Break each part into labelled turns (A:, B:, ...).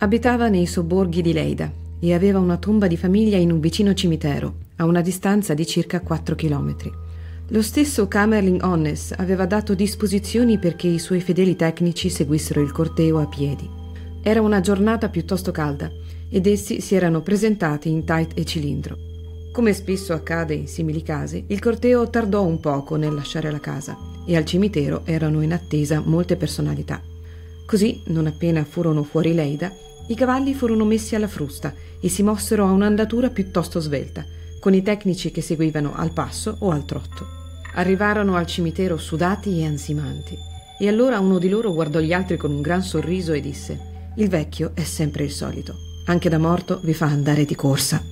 A: Abitava nei sobborghi di Leida e aveva una tomba di famiglia in un vicino cimitero, a una distanza di circa 4 chilometri. Lo stesso Kamerling Onnes aveva dato disposizioni perché i suoi fedeli tecnici seguissero il corteo a piedi. Era una giornata piuttosto calda ed essi si erano presentati in tight e cilindro. Come spesso accade in simili casi, il corteo tardò un poco nel lasciare la casa e al cimitero erano in attesa molte personalità. Così, non appena furono fuori Leida, i cavalli furono messi alla frusta e si mossero a un'andatura piuttosto svelta, con i tecnici che seguivano al passo o al trotto. Arrivarono al cimitero sudati e ansimanti. E allora uno di loro guardò gli altri con un gran sorriso e disse: Il vecchio è sempre il solito. Anche da morto vi fa andare di corsa.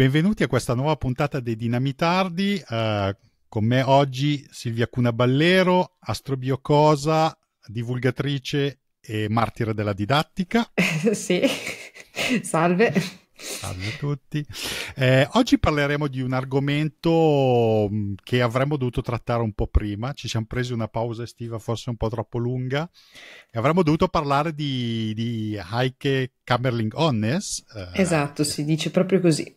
B: Benvenuti a questa nuova puntata dei Dinamitardi. Eh, con me oggi Silvia Cunaballero, astrobiocosa, divulgatrice e martire della didattica. sì, salve. Salve a tutti. Eh, oggi parleremo di un argomento mm, che avremmo dovuto trattare un po' prima. Ci siamo presi una pausa estiva forse un po' troppo lunga e avremmo dovuto parlare di, di Heike Kamerling Onnes. Eh, esatto, si dice proprio così.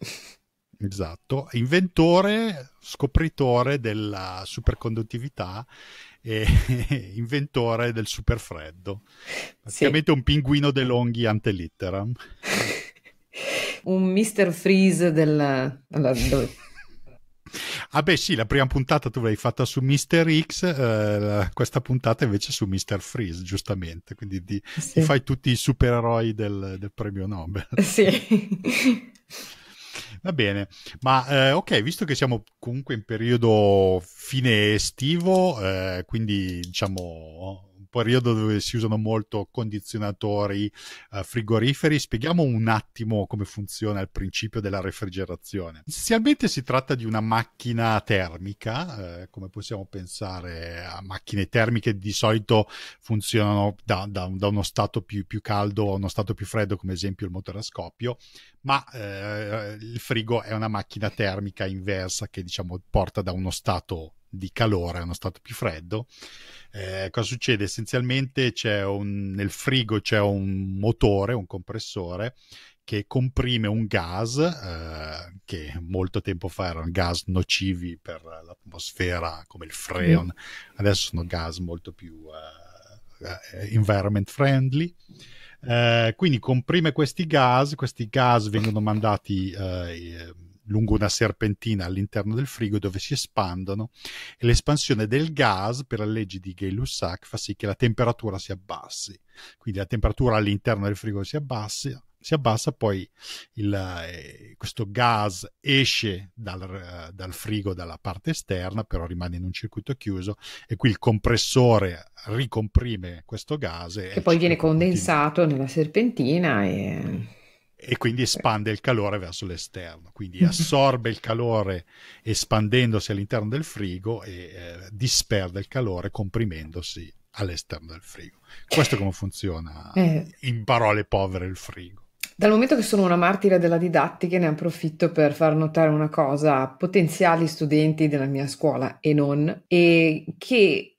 B: Esatto, inventore, scopritore della superconduttività e inventore del superfreddo. Praticamente sì. un pinguino De Longhi ante litteram.
A: un Mr. Freeze del... Allora,
B: Ah beh sì, la prima puntata tu l'hai fatta su Mister X, eh, questa puntata invece su Mister Freeze, giustamente, quindi ti, sì. ti fai tutti i supereroi del, del premio Nobel. Sì. Va bene, ma eh, ok, visto che siamo comunque in periodo fine estivo, eh, quindi diciamo periodo dove si usano molto condizionatori eh, frigoriferi. Spieghiamo un attimo come funziona il principio della refrigerazione. Essenzialmente si tratta di una macchina termica, eh, come possiamo pensare a macchine termiche di solito funzionano da, da, da uno stato più, più, caldo a uno stato più freddo, come esempio il motore a scoppio, ma eh, il frigo è una macchina termica inversa che diciamo porta da uno stato di calore, uno stato più freddo. Eh, cosa succede? Essenzialmente c'è un, nel frigo c'è un motore, un compressore che comprime un gas eh, che molto tempo fa erano gas nocivi per l'atmosfera come il freon, mm. adesso sono gas molto più eh, eh environment friendly. Eh, quindi comprime questi gas, questi gas vengono mandati eh, lungo una serpentina all'interno del frigo dove si espandono e l'espansione del gas per le leggi di Gay-Lussac fa sì che la temperatura si abbassi. Quindi la temperatura all'interno del frigo si abbassa, si abbassa poi il, eh, questo gas esce dal, eh, dal, frigo dalla parte esterna, però rimane in un circuito chiuso e qui il compressore ricomprime questo gas. e poi viene condensato continua. nella serpentina e e quindi espande il calore verso l'esterno, quindi assorbe il calore espandendosi all'interno del frigo e eh, disperde il calore comprimendosi all'esterno del frigo. Questo è come funziona eh. in parole povere il frigo.
A: Dal momento che sono una martire della didattica, ne approfitto per far notare una cosa a potenziali studenti della mia scuola e non, e che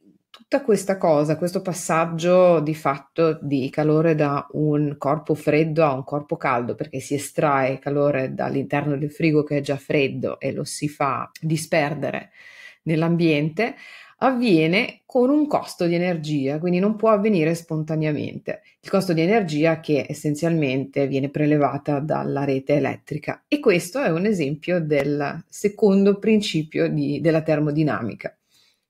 A: tutta questa cosa, questo passaggio di fatto di calore da un corpo freddo a un corpo caldo, perché si estrae calore dall'interno del frigo che è già freddo e lo si fa disperdere nell'ambiente, avviene con un costo di energia, quindi non può avvenire spontaneamente. Il costo di energia che essenzialmente viene prelevata dalla rete elettrica e questo è un esempio del secondo principio di, della termodinamica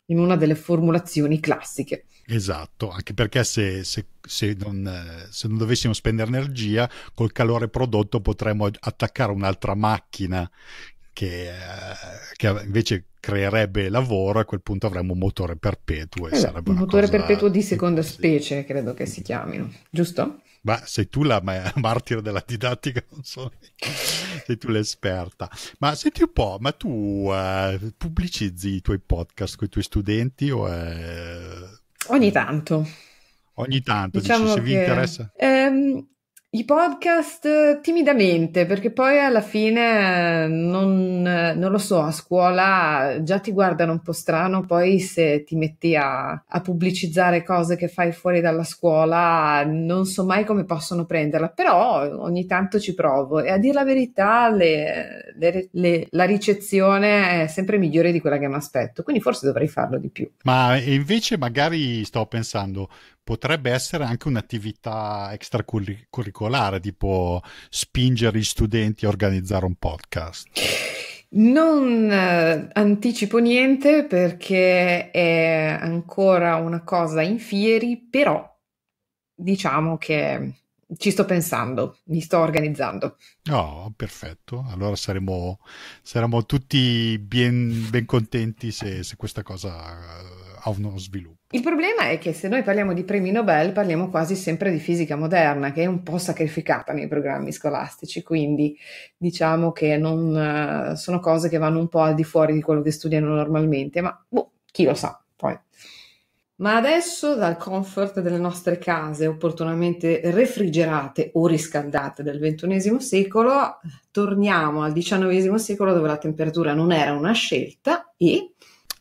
A: in una delle formulazioni classiche.
B: Esatto, anche perché se, se, se, non, eh, se, non, dovessimo spendere energia, col calore prodotto potremmo attaccare un'altra macchina che, eh, che, invece creerebbe lavoro, e a quel punto avremmo un motore perpetuo. E esatto, sarebbe
A: un motore perpetuo di seconda così. specie, credo che si chiamino,
B: giusto? Ma sei tu la ma- martire della didattica, non so, sei tu l'esperta. Ma senti un po', ma tu eh, pubblicizzi i tuoi podcast con i tuoi studenti o... Eh...
A: Ogni tanto.
B: Ogni tanto, diciamo dici, se che... vi interessa.
A: Ehm, i podcast eh, timidamente, perché poi alla fine eh, non, eh, non, lo so, a scuola già ti guardano un po' strano, poi se ti metti a, a, pubblicizzare cose che fai fuori dalla scuola non so mai come possono prenderla, però ogni tanto ci provo e a dire la verità le, le, le, la ricezione è sempre migliore di quella che mi aspetto, quindi forse dovrei farlo di più.
B: Ma invece magari sto pensando, potrebbe essere anche un'attività extracurricolare, tipo spingere gli studenti a organizzare un podcast.
A: Non eh, anticipo niente perché è ancora una cosa in fieri, però diciamo che ci sto pensando, mi sto organizzando.
B: Oh, perfetto. Allora saremo, saremo tutti ben, ben contenti se, se questa cosa eh, ha uno sviluppo.
A: Il problema è che se noi parliamo di premi Nobel parliamo quasi sempre di fisica moderna, che è un po' sacrificata nei programmi scolastici, quindi diciamo che non, eh, sono cose che vanno un po' al di fuori di quello che studiano normalmente, ma boh, chi lo sa poi. Ma adesso dal comfort delle nostre case opportunamente refrigerate o riscaldate del XXI secolo, torniamo al XIX secolo dove la temperatura non era una scelta
B: e...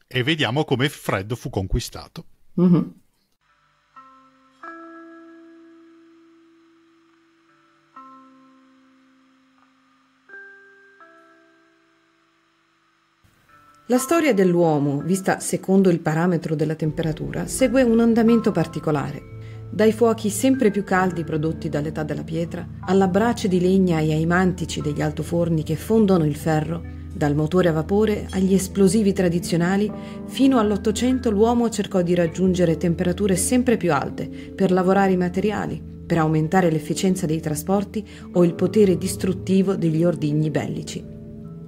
B: E vediamo come il freddo fu conquistato.
A: Mm-hmm. La storia dell'uomo, vista secondo il parametro della temperatura, segue un andamento particolare. Dai fuochi sempre più caldi prodotti dall'età della pietra, alla brace di legna e ai mantici degli altoforni che fondono il ferro, dal motore a vapore agli esplosivi tradizionali, fino all'Ottocento l'uomo cercò di raggiungere temperature sempre più alte per lavorare i materiali, per aumentare l'efficienza dei trasporti o il potere distruttivo degli ordigni bellici.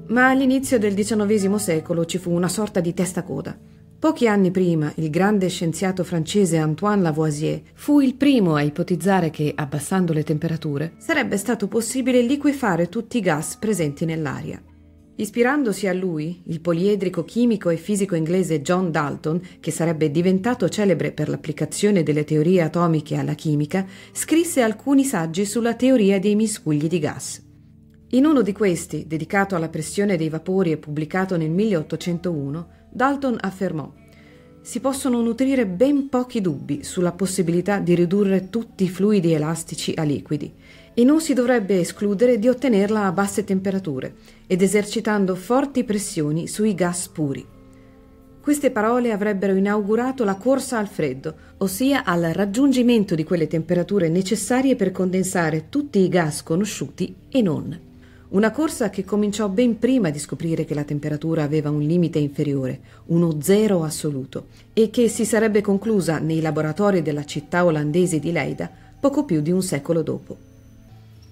A: Ma all'inizio del XIX secolo ci fu una sorta di testacoda. Pochi anni prima, il grande scienziato francese Antoine Lavoisier fu il primo a ipotizzare che, abbassando le temperature, sarebbe stato possibile liquefare tutti i gas presenti nell'aria. Ispirandosi a lui, il poliedrico chimico e fisico inglese John Dalton, che sarebbe diventato celebre per l'applicazione delle teorie atomiche alla chimica, scrisse alcuni saggi sulla teoria dei miscugli di gas. In uno di questi, dedicato alla pressione dei vapori e pubblicato nel 1801, Dalton affermò si possono nutrire ben pochi dubbi sulla possibilità di ridurre tutti i fluidi elastici a liquidi e non si dovrebbe escludere di ottenerla a basse temperature ed esercitando forti pressioni sui gas puri. Queste parole avrebbero inaugurato la corsa al freddo, ossia al raggiungimento di quelle temperature necessarie per condensare tutti i gas conosciuti e non. Una corsa che cominciò ben prima di scoprire che la temperatura aveva un limite inferiore, uno zero assoluto, e che si sarebbe conclusa nei laboratori della città olandese di Leida poco più di un secolo dopo.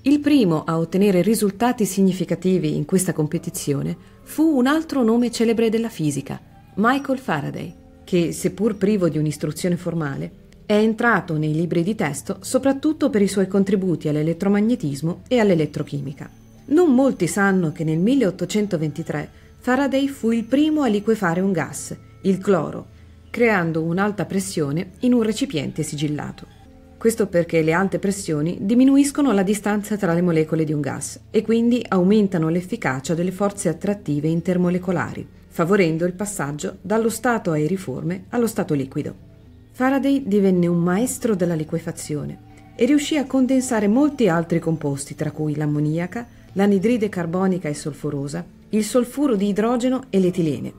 A: Il primo a ottenere risultati significativi in questa competizione fu un altro nome celebre della fisica, Michael Faraday, che, seppur privo di un'istruzione formale, è entrato nei libri di testo soprattutto per i suoi contributi all'elettromagnetismo e all'elettrochimica. Non molti sanno che nel 1823 Faraday fu il primo a liquefare un gas, il cloro, creando un'alta pressione in un recipiente sigillato. Questo perché le alte pressioni diminuiscono la distanza tra le molecole di un gas e quindi aumentano l'efficacia delle forze attrattive intermolecolari, favorendo il passaggio dallo stato aeriforme allo stato liquido. Faraday divenne un maestro della liquefazione e riuscì a condensare molti altri composti, tra cui l'ammoniaca, l'anidride carbonica e solforosa, il solfuro di idrogeno e l'etilene.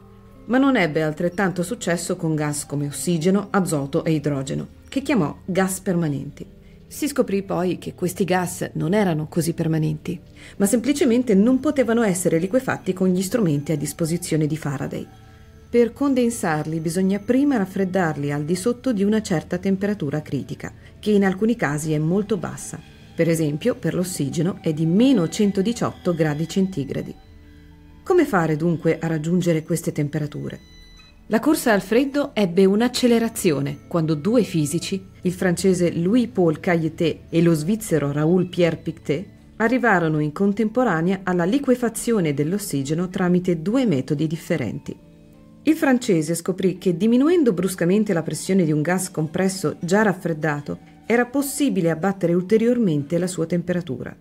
A: Ma non ebbe altrettanto successo con gas come ossigeno, azoto e idrogeno che chiamò gas permanenti. Si scoprì poi che questi gas non erano così permanenti, ma semplicemente non potevano essere liquefatti con gli strumenti a disposizione di Faraday. Per condensarli bisogna prima raffreddarli al di sotto di una certa temperatura critica, che in alcuni casi è molto bassa. Per esempio, per l'ossigeno è di meno 118 gradi centigradi. Come fare dunque a raggiungere queste temperature? La corsa al freddo ebbe un'accelerazione quando due fisici, il francese Louis-Paul Cailletet e lo svizzero Raoul-Pierre Pictet, arrivarono in contemporanea alla liquefazione dell'ossigeno tramite due metodi differenti. Il francese scoprì che diminuendo bruscamente la pressione di un gas compresso già raffreddato, era possibile abbattere ulteriormente la sua temperatura.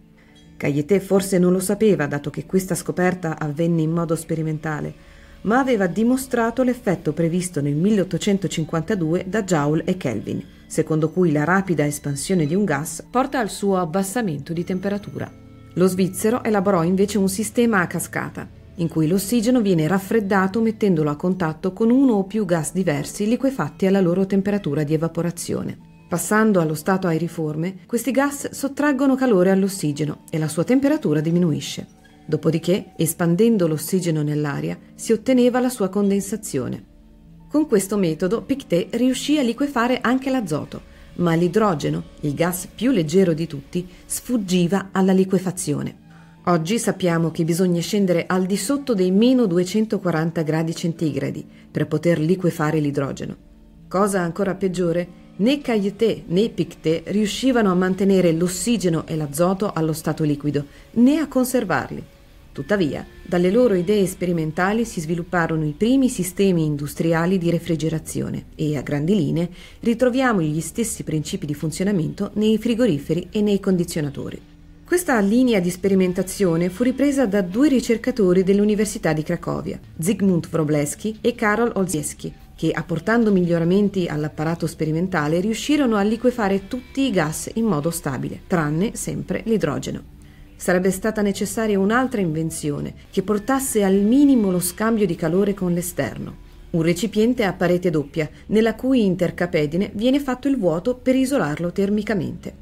A: Cailletet forse non lo sapeva, dato che questa scoperta avvenne in modo sperimentale, ma aveva dimostrato l'effetto previsto nel 1852 da Joule e Kelvin, secondo cui la rapida espansione di un gas porta al suo abbassamento di temperatura. Lo svizzero elaborò invece un sistema a cascata, in cui l'ossigeno viene raffreddato mettendolo a contatto con uno o più gas diversi liquefatti alla loro temperatura di evaporazione. Passando allo stato aeriforme, questi gas sottraggono calore all'ossigeno e la sua temperatura diminuisce. Dopodiché, espandendo l'ossigeno nell'aria, si otteneva la sua condensazione. Con questo metodo Pictet riuscì a liquefare anche l'azoto, ma l'idrogeno, il gas più leggero di tutti, sfuggiva alla liquefazione. Oggi sappiamo che bisogna scendere al di sotto dei meno 240 gradi centigradi per poter liquefare l'idrogeno. Cosa ancora peggiore Né Cailleté né Pictet riuscivano a mantenere l'ossigeno e l'azoto allo stato liquido, né a conservarli. Tuttavia, dalle loro idee sperimentali si svilupparono i primi sistemi industriali di refrigerazione e, a grandi linee, ritroviamo gli stessi principi di funzionamento nei frigoriferi e nei condizionatori. Questa linea di sperimentazione fu ripresa da due ricercatori dell'Università di Cracovia, Zygmunt Wrobleski e Karol Olzieski, che, apportando miglioramenti all'apparato sperimentale, riuscirono a liquefare tutti i gas in modo stabile, tranne sempre l'idrogeno. Sarebbe stata necessaria un'altra invenzione che portasse al minimo lo scambio di calore con l'esterno. Un recipiente a parete doppia, nella cui intercapedine viene fatto il vuoto per isolarlo termicamente.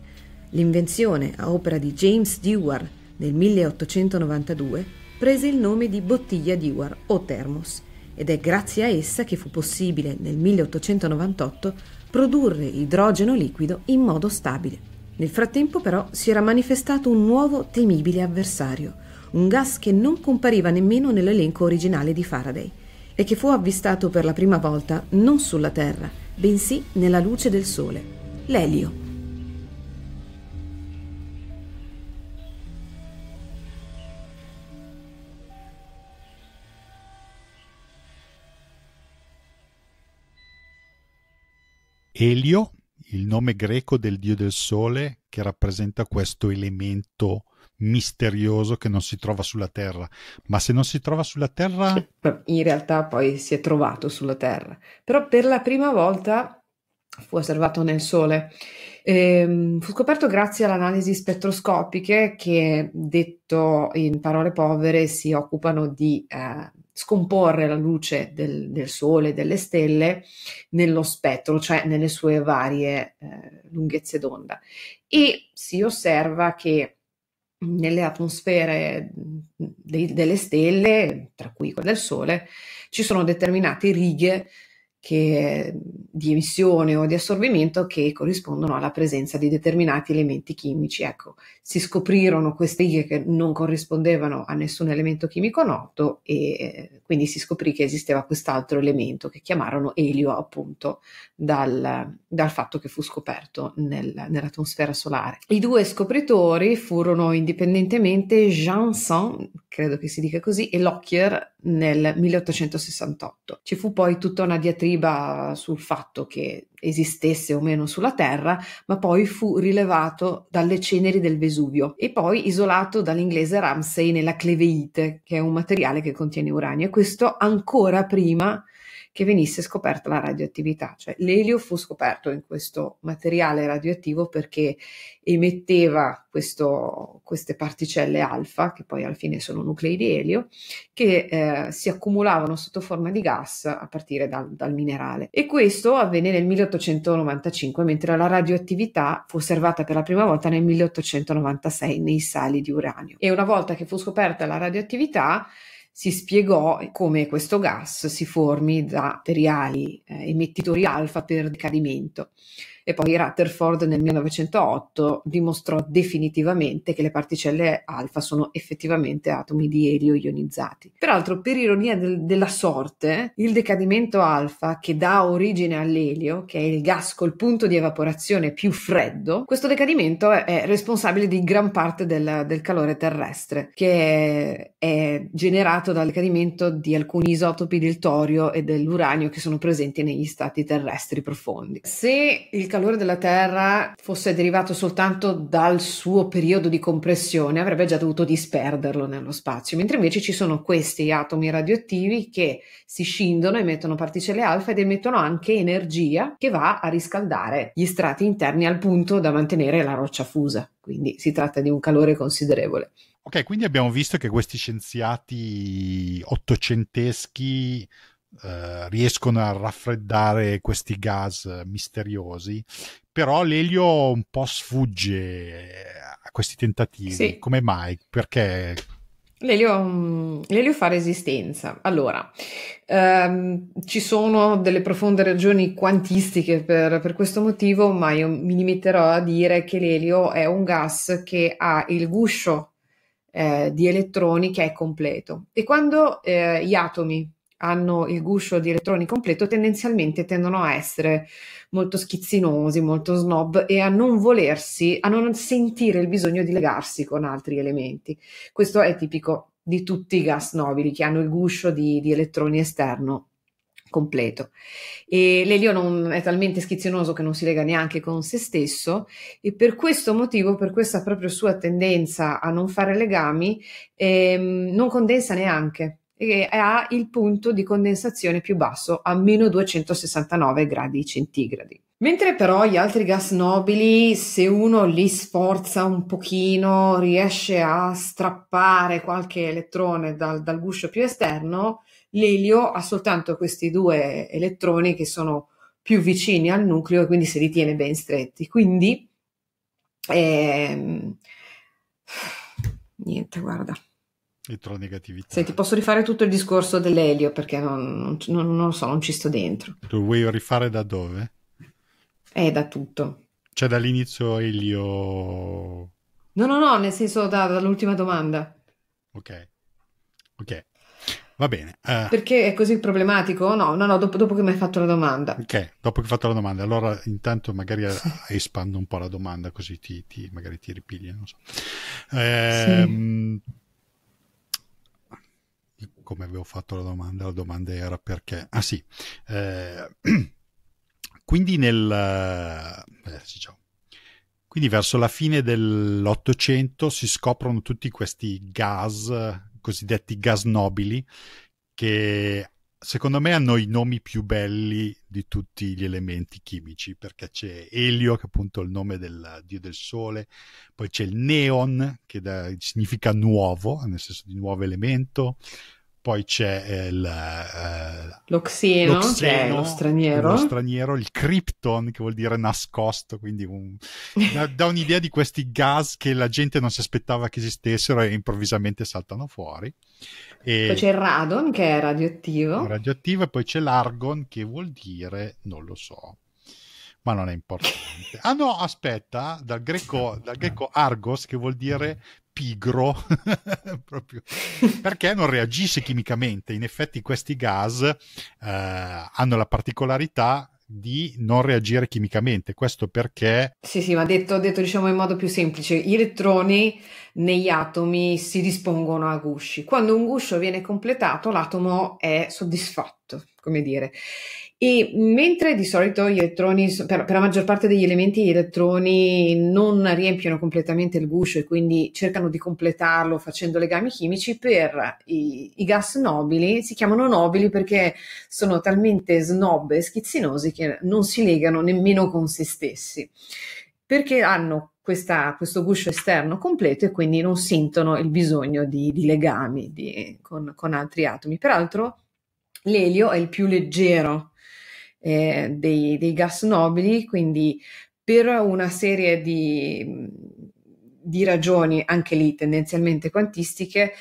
A: L'invenzione, a opera di James Dewar nel 1892, prese il nome di bottiglia Dewar o Thermos ed è grazie a essa che fu possibile nel 1898 produrre idrogeno liquido in modo stabile. Nel frattempo però si era manifestato un nuovo temibile avversario, un gas che non compariva nemmeno nell'elenco originale di Faraday e che fu avvistato per la prima volta non sulla Terra, bensì nella luce del Sole, l'elio.
B: Elio, il nome greco del dio del sole che rappresenta questo elemento misterioso che non si trova sulla Terra. Ma se non si trova sulla Terra...
A: In realtà poi si è trovato sulla Terra, però per la prima volta fu osservato nel Sole. Ehm, fu scoperto grazie all'analisi spettroscopiche che, detto in parole povere, si occupano di eh, scomporre la luce del, del sole, delle stelle nello spettro, cioè nelle sue varie eh, lunghezze d'onda. E si osserva che nelle atmosfere de- delle stelle, tra cui quella del Sole, ci sono determinate righe che, di emissione o di assorbimento che corrispondono alla presenza di determinati elementi chimici. Ecco, si scoprirono queste righe che non corrispondevano a nessun elemento chimico noto e eh, quindi si scoprì che esisteva quest'altro elemento che chiamarono elio appunto dal, dal fatto che fu scoperto nel, nell'atmosfera solare. I due scopritori furono indipendentemente Janssen, credo che si dica così, e Lockyer nel 1868. Ci fu poi tutta una diatriba deriva sul fatto che esistesse o meno sulla Terra, ma poi fu rilevato dalle ceneri del Vesuvio e poi isolato dall'inglese Ramsey nella cleveite, che è un materiale che contiene uranio, e questo ancora prima che venisse scoperta la radioattività. Cioè l'elio fu scoperto in questo materiale radioattivo perché emetteva questo, queste particelle alfa, che poi alla fine sono nuclei di elio, che eh, si accumulavano sotto forma di gas a partire dal, dal minerale. E questo avvenne nel 1895, mentre la radioattività fu osservata per la prima volta nel 1896 nei sali di uranio. E una volta che fu scoperta la radioattività, si spiegò come questo gas si formi da materiali eh, emettitori alfa per decadimento e poi Rutherford nel 1908 dimostrò definitivamente che le particelle alfa sono effettivamente atomi di elio ionizzati. Peraltro, per ironia del, della sorte, il decadimento alfa che dà origine all'elio, che è il gas col punto di evaporazione più freddo, questo decadimento è responsabile di gran parte del, del calore terrestre, che è, è generato dal decadimento di alcuni isotopi del torio e dell'uranio che sono presenti negli stati terrestri profondi. Se il calore calore della Terra fosse derivato soltanto dal suo periodo di compressione, avrebbe già dovuto disperderlo nello spazio, mentre invece ci sono questi atomi radioattivi che si scindono, emettono particelle alfa ed emettono anche energia che va a riscaldare gli strati interni al punto da mantenere la roccia fusa. Quindi si tratta di un calore considerevole.
B: Ok, quindi abbiamo visto che questi scienziati ottocenteschi eh, riescono a raffreddare questi gas misteriosi, però l'elio un po' sfugge a questi tentativi. Sì. Come mai? Perché
A: L'elio, mm, l'elio, fa resistenza. Allora, ehm, ci sono delle profonde ragioni quantistiche per, per, questo motivo, ma io mi limiterò a dire che l'elio è un gas che ha il guscio eh, di elettroni che è completo. E quando eh, gli atomi hanno il guscio di elettroni completo tendenzialmente tendono a essere molto schizzinosi, molto snob e a non volersi, a non sentire il bisogno di legarsi con altri elementi. Questo è tipico di tutti i gas nobili che hanno il guscio di, di elettroni esterno completo. E l'elio non è talmente schizzinoso che non si lega neanche con se stesso e per questo motivo, per questa proprio sua tendenza a non fare legami, ehm, non condensa neanche e ha il punto di condensazione più basso a meno 269 gradi centigradi. Mentre però gli altri gas nobili, se uno li sforza un pochino, riesce a strappare qualche elettrone dal, dal guscio più esterno, l'elio ha soltanto questi due elettroni che sono più vicini al nucleo e quindi se li tiene ben stretti. Quindi, ehm, niente, guarda,
B: elettronegatività.
A: Senti, posso rifare tutto il discorso dell'elio perché non, non, non, lo so, non ci sto dentro.
B: Tu vuoi rifare da dove?
A: Eh, da tutto.
B: Cioè dall'inizio elio...
A: No, no, no, nel senso da, dall'ultima domanda.
B: Ok, ok. Va bene. Uh...
A: Perché è così problematico? No, no, no, dopo, dopo che mi hai fatto la domanda.
B: Ok, dopo che hai fatto la domanda. Allora intanto magari eh, espando un po' la domanda così ti, ti magari ti ripigli, non so.
C: Ehm...
B: Sì come avevo fatto la domanda, la domanda era perché. Ah sì, eh, quindi nel... Eh, diciamo, quindi verso la fine dell'Ottocento si scoprono tutti questi gas, cosiddetti gas nobili, che secondo me hanno i nomi più belli di tutti gli elementi chimici, perché c'è Elio, che è appunto è il nome del dio del sole, poi c'è il neon, che da, significa nuovo, nel senso di nuovo elemento, poi c'è il, uh, l'oxeno, l'oxeno cioè lo straniero. lo straniero, il krypton che vuol dire nascosto, quindi un, da, da, un'idea di questi gas che la gente non si aspettava che esistessero e improvvisamente saltano fuori. E poi c'è il radon che è radioattivo. Radioattivo e poi c'è l'argon che vuol dire, non lo so, ma non è importante. Ah no, aspetta, dal greco, dal greco argos, che vuol dire pigro, proprio, perché non reagisce chimicamente. In effetti questi gas eh, hanno la particolarità di non reagire chimicamente. Questo perché.
A: Sì, sì, ma detto, detto, diciamo in modo più semplice, gli elettroni negli atomi si dispongono a gusci. Quando un guscio viene completato, l'atomo è soddisfatto, come dire. E mentre di solito gli elettroni, per, per, la maggior parte degli elementi, gli elettroni non riempiono completamente il guscio e quindi cercano di completarlo facendo legami chimici, per i, i gas nobili si chiamano nobili perché sono talmente snob e schizzinosi che non si legano nemmeno con se stessi, perché hanno questa, questo guscio esterno completo e quindi non sentono il bisogno di, di legami di, con, con altri atomi. Peraltro l'elio è il più leggero eh, dei, dei, gas nobili, quindi per una serie di, di ragioni, anche lì tendenzialmente quantistiche,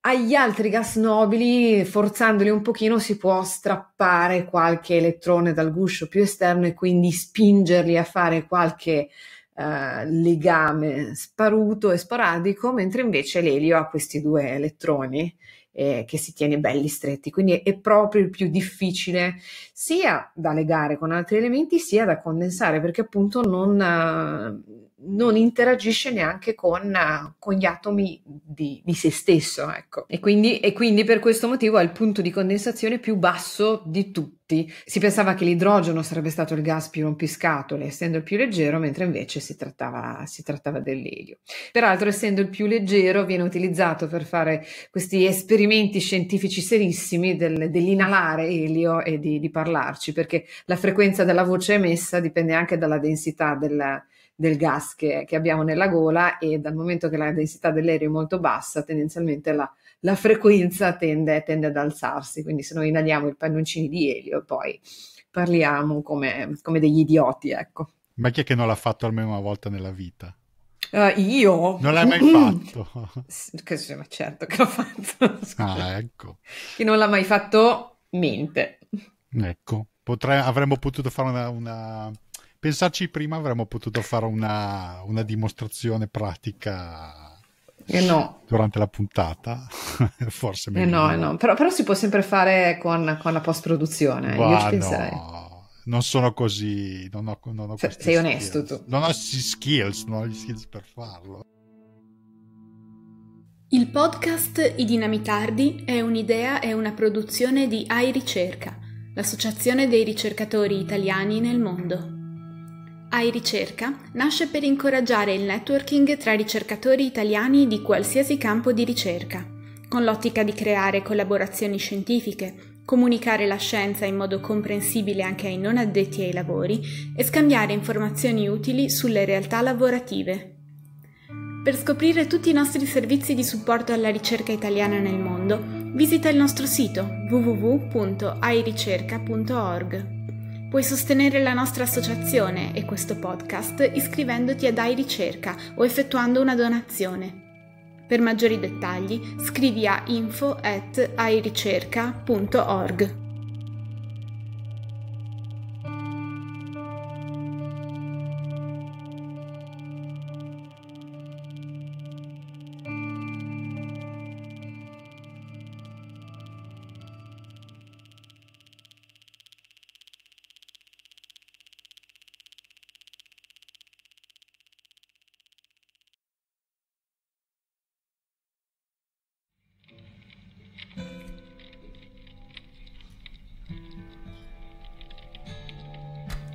A: agli altri gas nobili, forzandoli un pochino, si può strappare qualche elettrone dal guscio più esterno e quindi spingerli a fare qualche eh, legame sparuto e sporadico, mentre invece l'elio ha questi due elettroni eh, che si tiene belli stretti, quindi è proprio il più difficile sia da legare con altri elementi sia da condensare perché appunto non... Eh, non interagisce neanche con, con gli atomi di, di se stesso, ecco. e, quindi, e quindi, per questo motivo è il punto di condensazione più basso di tutti. Si pensava che l'idrogeno sarebbe stato il gas più rompiscatole, essendo il più leggero, mentre invece si trattava, si trattava dell'elio. Peraltro, essendo il più leggero, viene utilizzato per fare questi esperimenti scientifici serissimi del, dell'inalare elio e di, di parlarci, perché la frequenza della voce emessa dipende anche dalla densità della del gas che, che, abbiamo nella gola e dal momento che la densità dell'aereo è molto bassa, tendenzialmente la, la frequenza tende, tende, ad alzarsi. Quindi se noi inaliamo i pannoncini di elio, e poi parliamo come, come degli idioti, ecco.
B: Ma chi è che non l'ha fatto almeno una volta nella vita?
A: Uh, io? Non l'hai mai fatto? ma certo che l'ho fatto. Ah, ecco. Chi non l'ha mai fatto, mente.
B: Ecco, Potrei, avremmo potuto fare una, una Pensarci prima avremmo potuto fare una, una dimostrazione pratica eh no. durante la puntata, forse eh meglio. Eh no, eh
A: no. Però, però, si può sempre fare con, con la post-produzione, eh, io ci penserei. No,
B: non sono così, non ho, non ho Se, Sei onesto tu. Non ho skills, non ho gli skills per farlo.
C: Il podcast I Dinamitardi è un'idea e una produzione di AI Ricerca, l'associazione dei ricercatori italiani nel mondo. AIRICERCA nasce per incoraggiare il networking tra ricercatori italiani di qualsiasi campo di ricerca, con l'ottica di creare collaborazioni scientifiche, comunicare la scienza in modo comprensibile anche ai non addetti ai lavori e scambiare informazioni utili sulle realtà lavorative. Per scoprire tutti i nostri servizi di supporto alla ricerca italiana nel mondo, visita il nostro sito www.airicerca.org. Puoi sostenere la nostra associazione e questo podcast iscrivendoti a Dai Ricerca o effettuando una donazione. Per maggiori dettagli scrivi a info at airicerca.org.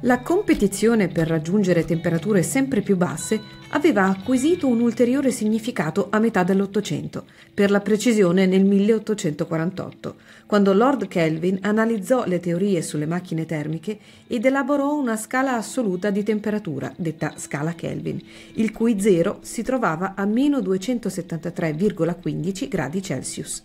A: la competizione per raggiungere temperature sempre più basse aveva acquisito un ulteriore significato a metà dell'Ottocento, per la precisione nel 1848, quando Lord Kelvin analizzò le teorie sulle macchine termiche ed elaborò una scala assoluta di temperatura, detta scala Kelvin, il cui zero si trovava a meno 273,15 gradi Celsius.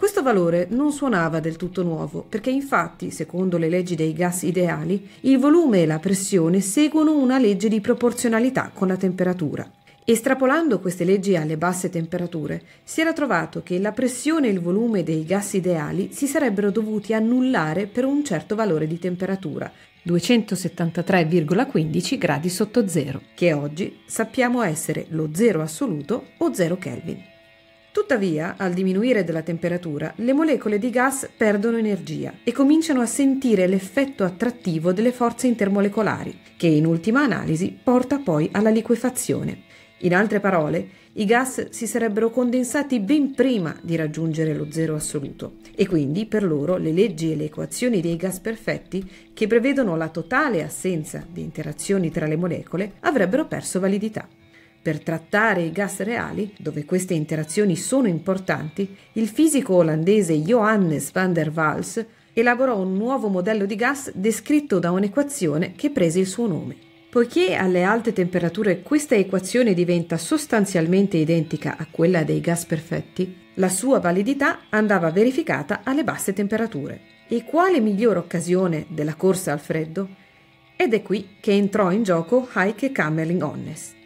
A: Questo valore non suonava del tutto nuovo, perché infatti, secondo le leggi dei gas ideali, il volume e la pressione seguono una legge di proporzionalità con la temperatura. Estrapolando queste leggi alle basse temperature, si era trovato che la pressione e il volume dei gas ideali si sarebbero dovuti annullare per un certo valore di temperatura, 273,15 gradi sotto zero, che oggi sappiamo essere lo zero assoluto o zero Kelvin. Tuttavia, al diminuire della temperatura, le molecole di gas perdono energia e cominciano a sentire l'effetto attrattivo delle forze intermolecolari, che in ultima analisi porta poi alla liquefazione. In altre parole, i gas si sarebbero condensati ben prima di raggiungere lo zero assoluto e quindi per loro le leggi e le equazioni dei gas perfetti, che prevedono la totale assenza di interazioni tra le molecole, avrebbero perso validità. Per trattare i gas reali, dove queste interazioni sono importanti, il fisico olandese Johannes van der Waals elaborò un nuovo modello di gas descritto da un'equazione che prese il suo nome. Poiché alle alte temperature questa equazione diventa sostanzialmente identica a quella dei gas perfetti, la sua validità andava verificata alle basse temperature. E quale migliore occasione della corsa al freddo? Ed è qui che entrò in gioco Heike Kamerling-Onnes.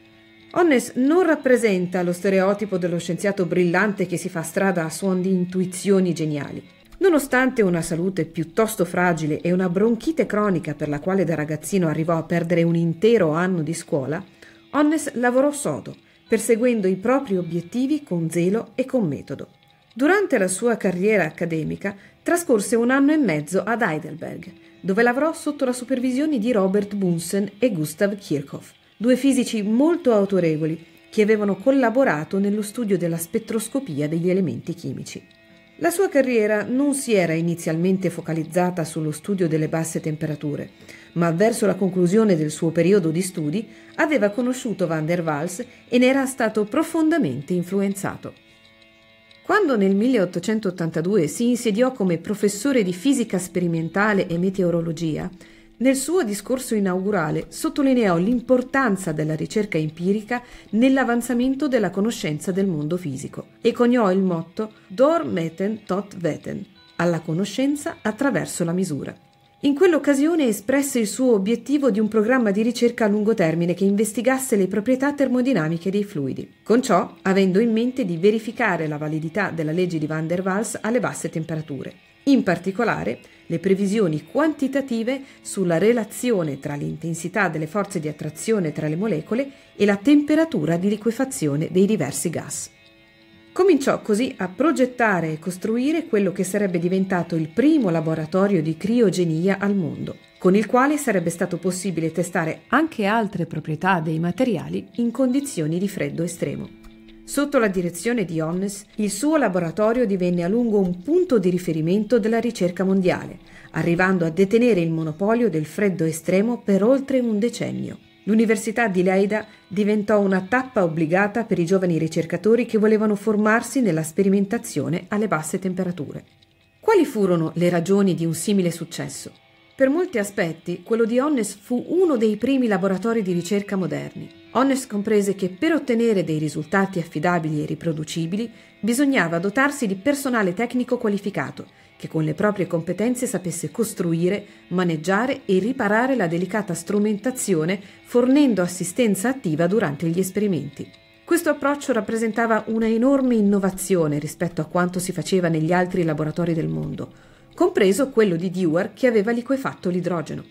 A: Onnes non rappresenta lo stereotipo dello scienziato brillante che si fa strada a suon di intuizioni geniali. Nonostante una salute piuttosto fragile e una bronchite cronica per la quale da ragazzino arrivò a perdere un intero anno di scuola, Onnes lavorò sodo, perseguendo i propri obiettivi con zelo e con metodo. Durante la sua carriera accademica trascorse un anno e mezzo ad Heidelberg, dove lavorò sotto la supervisione di Robert Bunsen e Gustav Kirchhoff due fisici molto autorevoli che avevano collaborato nello studio della spettroscopia degli elementi chimici. La sua carriera non si era inizialmente focalizzata sullo studio delle basse temperature, ma verso la conclusione del suo periodo di studi aveva conosciuto van der Waals e ne era stato profondamente influenzato. Quando nel 1882 si insediò come professore di fisica sperimentale e meteorologia, nel suo discorso inaugurale sottolineò l'importanza della ricerca empirica nell'avanzamento della conoscenza del mondo fisico e coniò il motto Dor meten tot veten, alla conoscenza attraverso la misura. In quell'occasione espresse il suo obiettivo di un programma di ricerca a lungo termine che investigasse le proprietà termodinamiche dei fluidi, con ciò avendo in mente di verificare la validità della legge di Van der Waals alle basse temperature. In particolare, le previsioni quantitative sulla relazione tra l'intensità delle forze di attrazione tra le molecole e la temperatura di liquefazione dei diversi gas. Cominciò così a progettare e costruire quello che sarebbe diventato il primo laboratorio di criogenia al mondo, con il quale sarebbe stato possibile testare anche altre proprietà dei materiali in condizioni di freddo estremo. Sotto la direzione di Onnes, il suo laboratorio divenne a lungo un punto di riferimento della ricerca mondiale, arrivando a detenere il monopolio del freddo estremo per oltre un decennio. L'Università di Leida diventò una tappa obbligata per i giovani ricercatori che volevano formarsi nella sperimentazione alle basse temperature. Quali furono le ragioni di un simile successo? Per molti aspetti, quello di Onnes fu uno dei primi laboratori di ricerca moderni. Onnes comprese che per ottenere dei risultati affidabili e riproducibili bisognava dotarsi di personale tecnico qualificato, che con le proprie competenze sapesse costruire, maneggiare e riparare la delicata strumentazione fornendo assistenza attiva durante gli esperimenti. Questo approccio rappresentava una enorme innovazione rispetto a quanto si faceva negli altri laboratori del mondo, compreso quello di Dewar che aveva liquefatto l'idrogeno.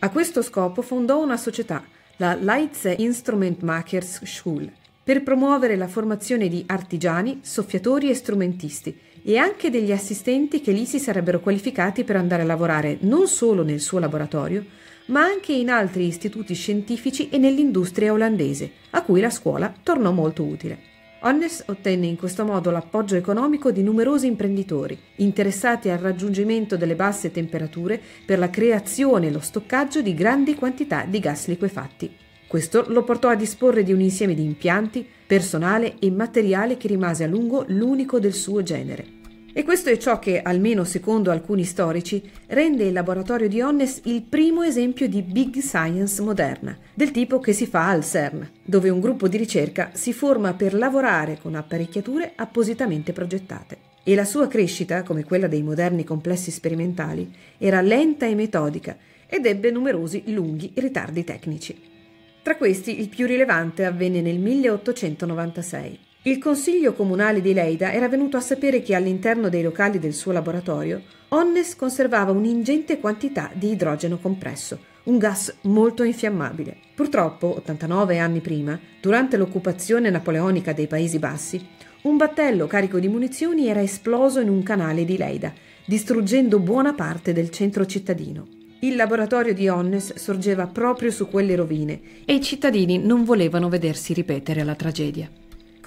A: A questo scopo fondò una società, la Leitze Instrument Makers Schule, per promuovere la formazione di artigiani, soffiatori e strumentisti e anche degli assistenti che lì si sarebbero qualificati per andare a lavorare non solo nel suo laboratorio, ma anche in altri istituti scientifici e nell'industria olandese, a cui la scuola tornò molto utile. Onnes ottenne in questo modo l'appoggio economico di numerosi imprenditori, interessati al raggiungimento delle basse temperature per la creazione e lo stoccaggio di grandi quantità di gas liquefatti. Questo lo portò a disporre di un insieme di impianti, personale e materiale che rimase a lungo l'unico del suo genere. E questo è ciò che, almeno secondo alcuni storici, rende il laboratorio di Onnes il primo esempio di big science moderna, del tipo che si fa al CERN, dove un gruppo di ricerca si forma per lavorare con apparecchiature appositamente progettate. E la sua crescita, come quella dei moderni complessi sperimentali, era lenta e metodica ed ebbe numerosi lunghi ritardi tecnici. Tra questi il più rilevante avvenne nel 1896 il consiglio comunale di Leida era venuto a sapere che all'interno dei locali del suo laboratorio Onnes conservava un'ingente quantità di idrogeno compresso, un gas molto infiammabile. Purtroppo, 89 anni prima, durante l'occupazione napoleonica dei Paesi Bassi, un battello carico di munizioni era esploso in un canale di Leida, distruggendo buona parte del centro cittadino. Il laboratorio di Onnes sorgeva proprio su quelle rovine e i cittadini non volevano vedersi ripetere la tragedia.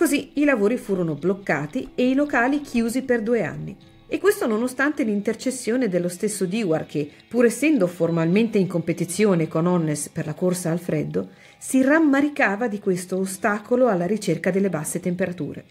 A: Così i lavori furono bloccati e i locali chiusi per due anni. E questo nonostante l'intercessione dello stesso Dewar che, pur essendo formalmente in competizione con Onnes per la corsa al freddo, si rammaricava di questo ostacolo alla ricerca delle basse temperature.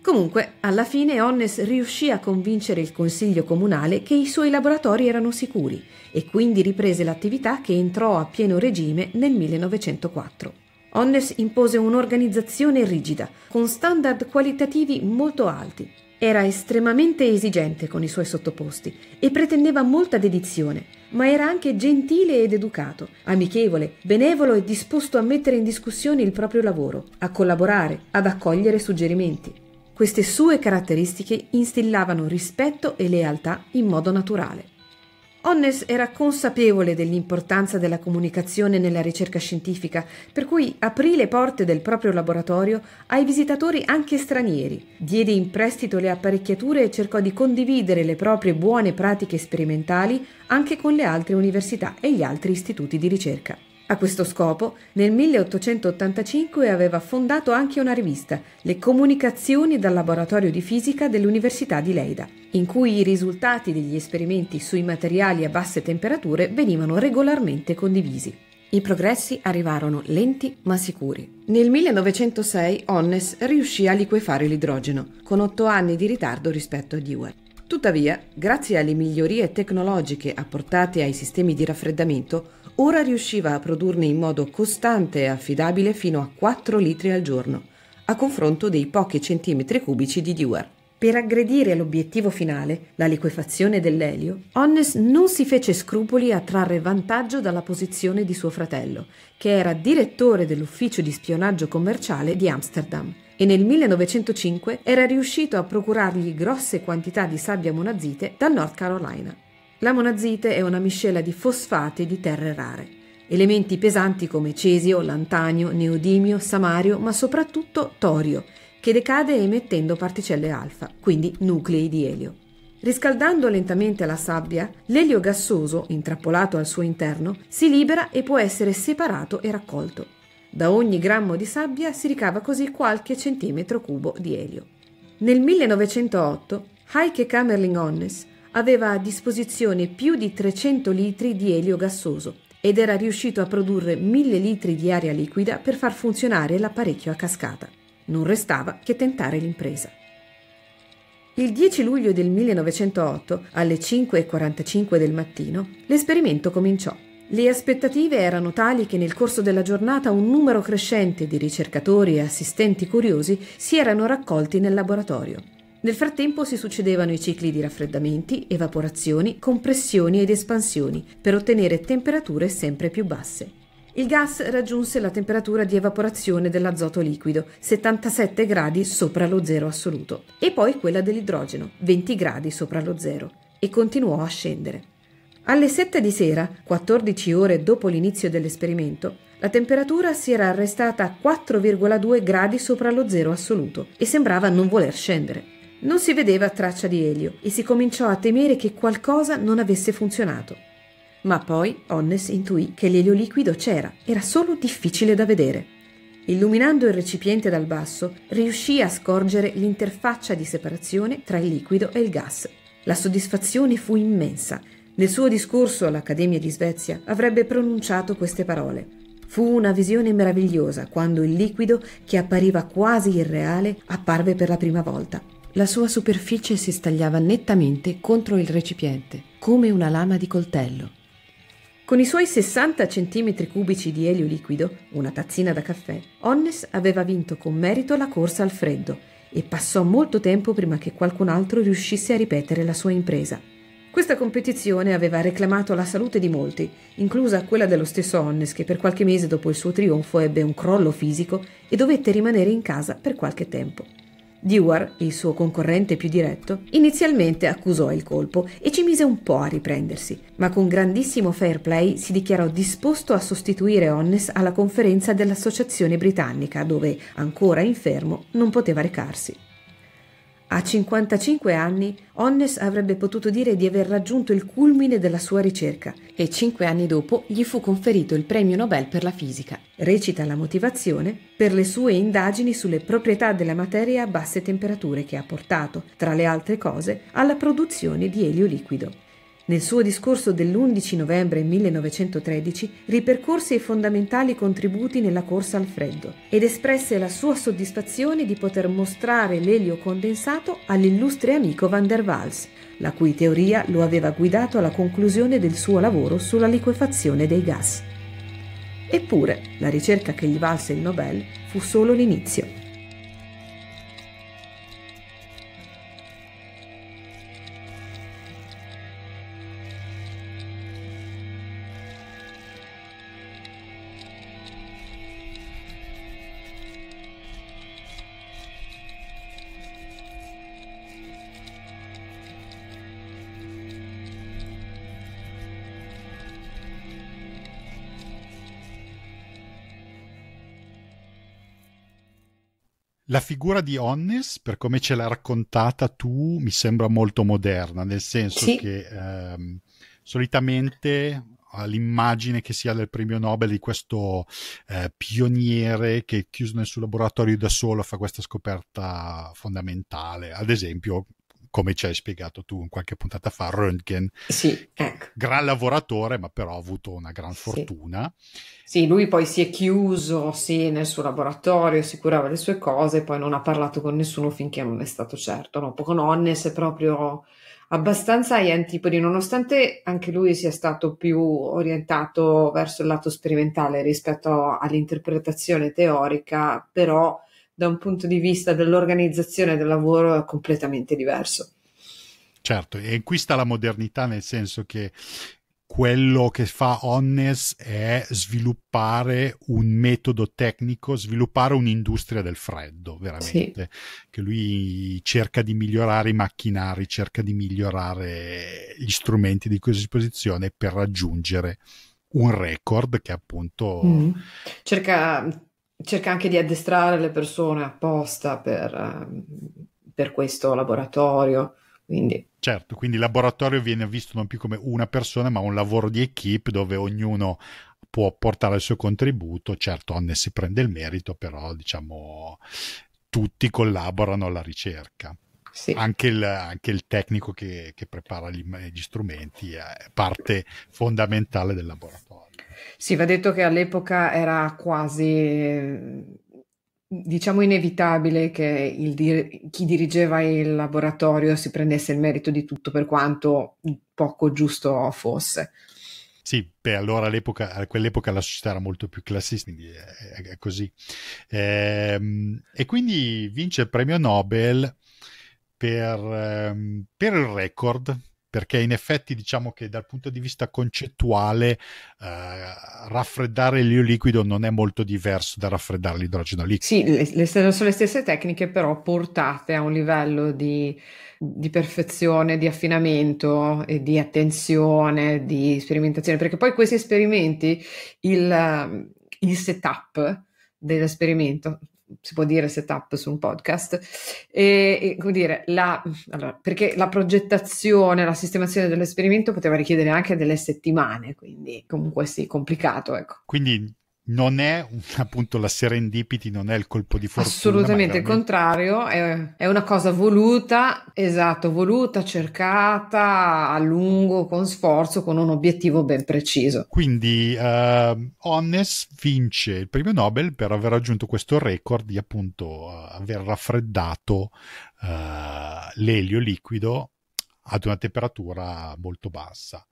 A: Comunque, alla fine Onnes riuscì a convincere il Consiglio comunale che i suoi laboratori erano sicuri e quindi riprese l'attività che entrò a pieno regime nel 1904. Onnes impose un'organizzazione rigida, con standard qualitativi molto alti. Era estremamente esigente con i suoi sottoposti e pretendeva molta dedizione, ma era anche gentile ed educato, amichevole, benevolo e disposto a mettere in discussione il proprio lavoro, a collaborare, ad accogliere suggerimenti. Queste sue caratteristiche instillavano rispetto e lealtà in modo naturale. Onnes era consapevole dell'importanza della comunicazione nella ricerca scientifica, per cui aprì le porte del proprio laboratorio ai visitatori anche stranieri, diede in prestito le apparecchiature e cercò di condividere le proprie buone pratiche sperimentali anche con le altre università e gli altri istituti di ricerca. A questo scopo, nel 1885 aveva fondato anche una rivista, Le Comunicazioni dal Laboratorio di Fisica dell'Università di Leida, in cui i risultati degli esperimenti sui materiali a basse temperature venivano regolarmente condivisi. I progressi arrivarono lenti ma sicuri. Nel 1906 Onnes riuscì a liquefare l'idrogeno, con otto anni di ritardo rispetto a Dewar. Tuttavia, grazie alle migliorie tecnologiche apportate ai sistemi di raffreddamento, ora riusciva a produrne in modo costante e affidabile fino a 4 litri al giorno, a confronto dei pochi centimetri cubici di Dewar. Per aggredire l'obiettivo finale, la liquefazione dell'elio, Onnes non si fece scrupoli a trarre vantaggio dalla posizione di suo fratello, che era direttore dell'ufficio di spionaggio commerciale di Amsterdam e nel 1905 era riuscito a procurargli grosse quantità di sabbia monazite dal North Carolina monazite è una miscela di fosfati di terre rare, elementi pesanti come cesio, lantanio, neodimio, samario, ma soprattutto torio, che decade emettendo particelle alfa, quindi nuclei di elio. Riscaldando lentamente la sabbia, l'elio gassoso, intrappolato al suo interno, si libera e può essere separato e raccolto. Da ogni grammo di sabbia si ricava così qualche centimetro cubo di elio. Nel 1908 Heike Kamerling Onnes aveva a disposizione più di 300 litri di elio gassoso ed era riuscito a produrre 1000 litri di aria liquida per far funzionare l'apparecchio a cascata. Non restava che tentare l'impresa. Il 10 luglio del 1908, alle 5.45 del mattino, l'esperimento cominciò. Le aspettative erano tali che nel corso della giornata un numero crescente di ricercatori e assistenti curiosi si erano raccolti nel laboratorio. Nel frattempo si succedevano i cicli di raffreddamenti, evaporazioni, compressioni ed espansioni per ottenere temperature sempre più basse. Il gas raggiunse la temperatura di evaporazione dell'azoto liquido, 77 gradi sopra lo zero assoluto, e poi quella dell'idrogeno, 20 gradi sopra lo zero, e continuò a scendere. Alle 7 di sera, 14 ore dopo l'inizio dell'esperimento, la temperatura si era arrestata a 4,2 gradi sopra lo zero assoluto e sembrava non voler scendere. Non si vedeva traccia di Elio e si cominciò a temere che qualcosa non avesse funzionato. Ma poi Onnes intuì che l'elio liquido c'era, era solo difficile da vedere. Illuminando il recipiente dal basso, riuscì a scorgere l'interfaccia di separazione tra il liquido e il gas. La soddisfazione fu immensa. Nel suo discorso all'Accademia di Svezia avrebbe pronunciato queste parole. Fu una visione meravigliosa quando il liquido, che appariva quasi irreale, apparve per la prima volta. La sua superficie si stagliava nettamente contro il recipiente, come una lama di coltello. Con i suoi 60 cm cubici di elio liquido, una tazzina da caffè, Onnes aveva vinto con merito la corsa al freddo e passò molto tempo prima che qualcun altro riuscisse a ripetere la sua impresa. Questa competizione aveva reclamato la salute di molti, inclusa quella dello stesso Onnes che per qualche mese dopo il suo trionfo ebbe un crollo fisico e dovette rimanere in casa per qualche tempo. Dewar, il suo concorrente più diretto, inizialmente accusò il colpo e ci mise un po' a riprendersi, ma con grandissimo fair play si dichiarò disposto a sostituire Onnes alla conferenza dell'Associazione Britannica, dove, ancora infermo, non poteva recarsi. A 55 anni Onnes avrebbe potuto dire di aver raggiunto il culmine della sua ricerca e cinque anni dopo gli fu conferito il premio Nobel per la fisica. Recita la motivazione per le sue indagini sulle proprietà della materia a basse temperature che ha portato, tra le altre cose, alla produzione di elio liquido. Nel suo discorso dell'11 novembre 1913 ripercorse i fondamentali contributi nella corsa al freddo ed espresse la sua soddisfazione di poter mostrare l'elio condensato all'illustre amico van der Waals, la cui teoria lo aveva guidato alla conclusione del suo lavoro sulla liquefazione dei gas. Eppure, la ricerca che gli valse il Nobel fu solo l'inizio.
B: La figura di Onnes, per come ce l'hai raccontata tu, mi sembra molto moderna, nel senso sì. che ehm, solitamente l'immagine che si ha del premio Nobel di questo eh, pioniere che chiuso nel suo laboratorio da solo fa questa scoperta fondamentale, ad esempio come ci hai spiegato tu in qualche puntata fa, Röntgen. Sì, ecco. Gran lavoratore, ma però ha avuto una gran fortuna. Sì. sì, lui poi si è
A: chiuso sì, nel suo laboratorio, si curava le sue cose, poi non ha parlato con nessuno finché non è stato certo. No? Poco Nonnes è proprio abbastanza agli antipodi, nonostante anche lui sia stato più orientato verso il lato sperimentale rispetto all'interpretazione teorica, però da un punto di vista dell'organizzazione del lavoro è completamente diverso.
B: Certo, e qui sta la modernità nel senso che quello che fa Onnes è sviluppare un metodo tecnico, sviluppare un'industria del freddo, veramente, sì. che lui cerca di migliorare i macchinari, cerca di migliorare gli strumenti di cui disposizione per raggiungere un record che appunto mm.
A: cerca cerca anche di addestrare le persone apposta per, ehm, per questo laboratorio.
B: Quindi. Certo, quindi il laboratorio viene visto non più come una persona, ma un lavoro di equip dove ognuno può portare il suo contributo. Certo, Anne si prende il merito, però diciamo tutti collaborano alla ricerca. Sì. Anche, il, anche, il, tecnico che, che prepara gli, gli strumenti è parte fondamentale del laboratorio.
A: Sì, va detto che all'epoca era quasi diciamo inevitabile che dir- chi dirigeva il laboratorio si prendesse il merito di tutto per quanto poco
B: giusto fosse. Sì, beh, allora a quell'epoca la società era molto più classista, quindi è, è così. Ehm, e quindi vince il premio Nobel per, ehm, per il record perché in effetti diciamo che dal punto di vista concettuale eh, raffreddare l'io liquido non è molto diverso da raffreddare l'idrogeno liquido. Sì,
A: le, le, sono le stesse tecniche però portate a un livello di, di, perfezione, di affinamento e di attenzione, di sperimentazione, perché poi questi esperimenti, il, il setup dell'esperimento si può dire setup su un podcast, e, e come dire, la, allora, perché la progettazione, la sistemazione dell'esperimento poteva richiedere anche delle settimane, quindi comunque sì, complicato. Ecco.
B: Quindi non è appunto la serendipity, non è il colpo di fortuna. Assolutamente il
A: contrario, è, è, una cosa voluta, esatto, voluta, cercata a lungo, con sforzo, con un obiettivo ben preciso.
B: Quindi uh, ehm, Onnes vince il premio Nobel per aver raggiunto questo record di appunto eh, aver raffreddato uh, l'elio liquido ad una temperatura molto bassa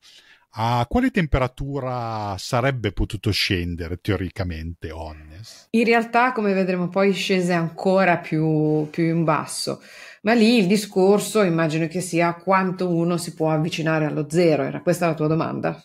B: a quale temperatura sarebbe potuto scendere teoricamente Onnes?
A: In realtà, come vedremo poi, scese ancora più, più in basso. Ma lì il discorso immagino che sia quanto uno si può avvicinare allo zero. Era questa la tua domanda?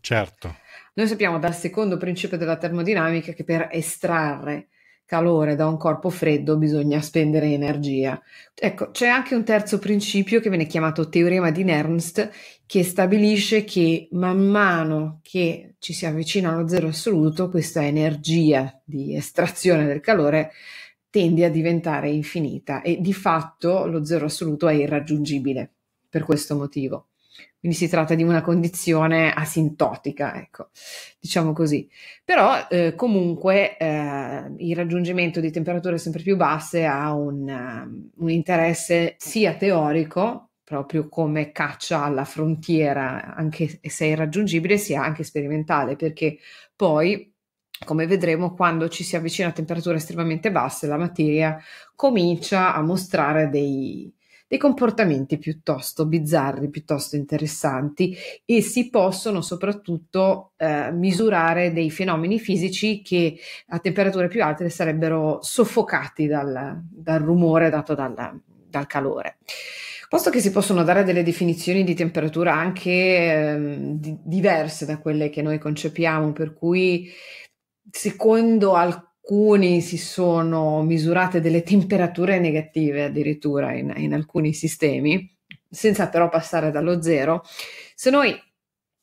A: Certo. Noi sappiamo dal secondo principio della termodinamica che per estrarre calore da un corpo freddo bisogna spendere energia. Ecco, c'è anche un terzo principio che viene chiamato teorema di Nernst che stabilisce che man mano che ci si avvicina allo zero assoluto, questa energia di estrazione del calore tende a diventare infinita e di fatto lo zero assoluto è irraggiungibile per questo motivo. Quindi si tratta di una condizione asintotica, ecco, diciamo così. Però eh, comunque eh, il raggiungimento di temperature sempre più basse ha un, ehm, un interesse sia teorico, proprio come caccia alla frontiera, anche se è irraggiungibile, sia anche sperimentale, perché poi come vedremo, quando ci si avvicina a temperature estremamente basse, la materia comincia a mostrare dei, dei comportamenti piuttosto bizzarri, piuttosto interessanti e si possono soprattutto eh, misurare dei fenomeni fisici che a temperature più alte sarebbero soffocati dal, dal rumore dato dal, dal calore. Posto che si possono dare delle definizioni di temperatura anche eh, di, diverse da quelle che noi concepiamo, per cui secondo alcuni alcuni si sono misurate delle temperature negative addirittura in, in alcuni sistemi, senza però passare dallo zero. Se noi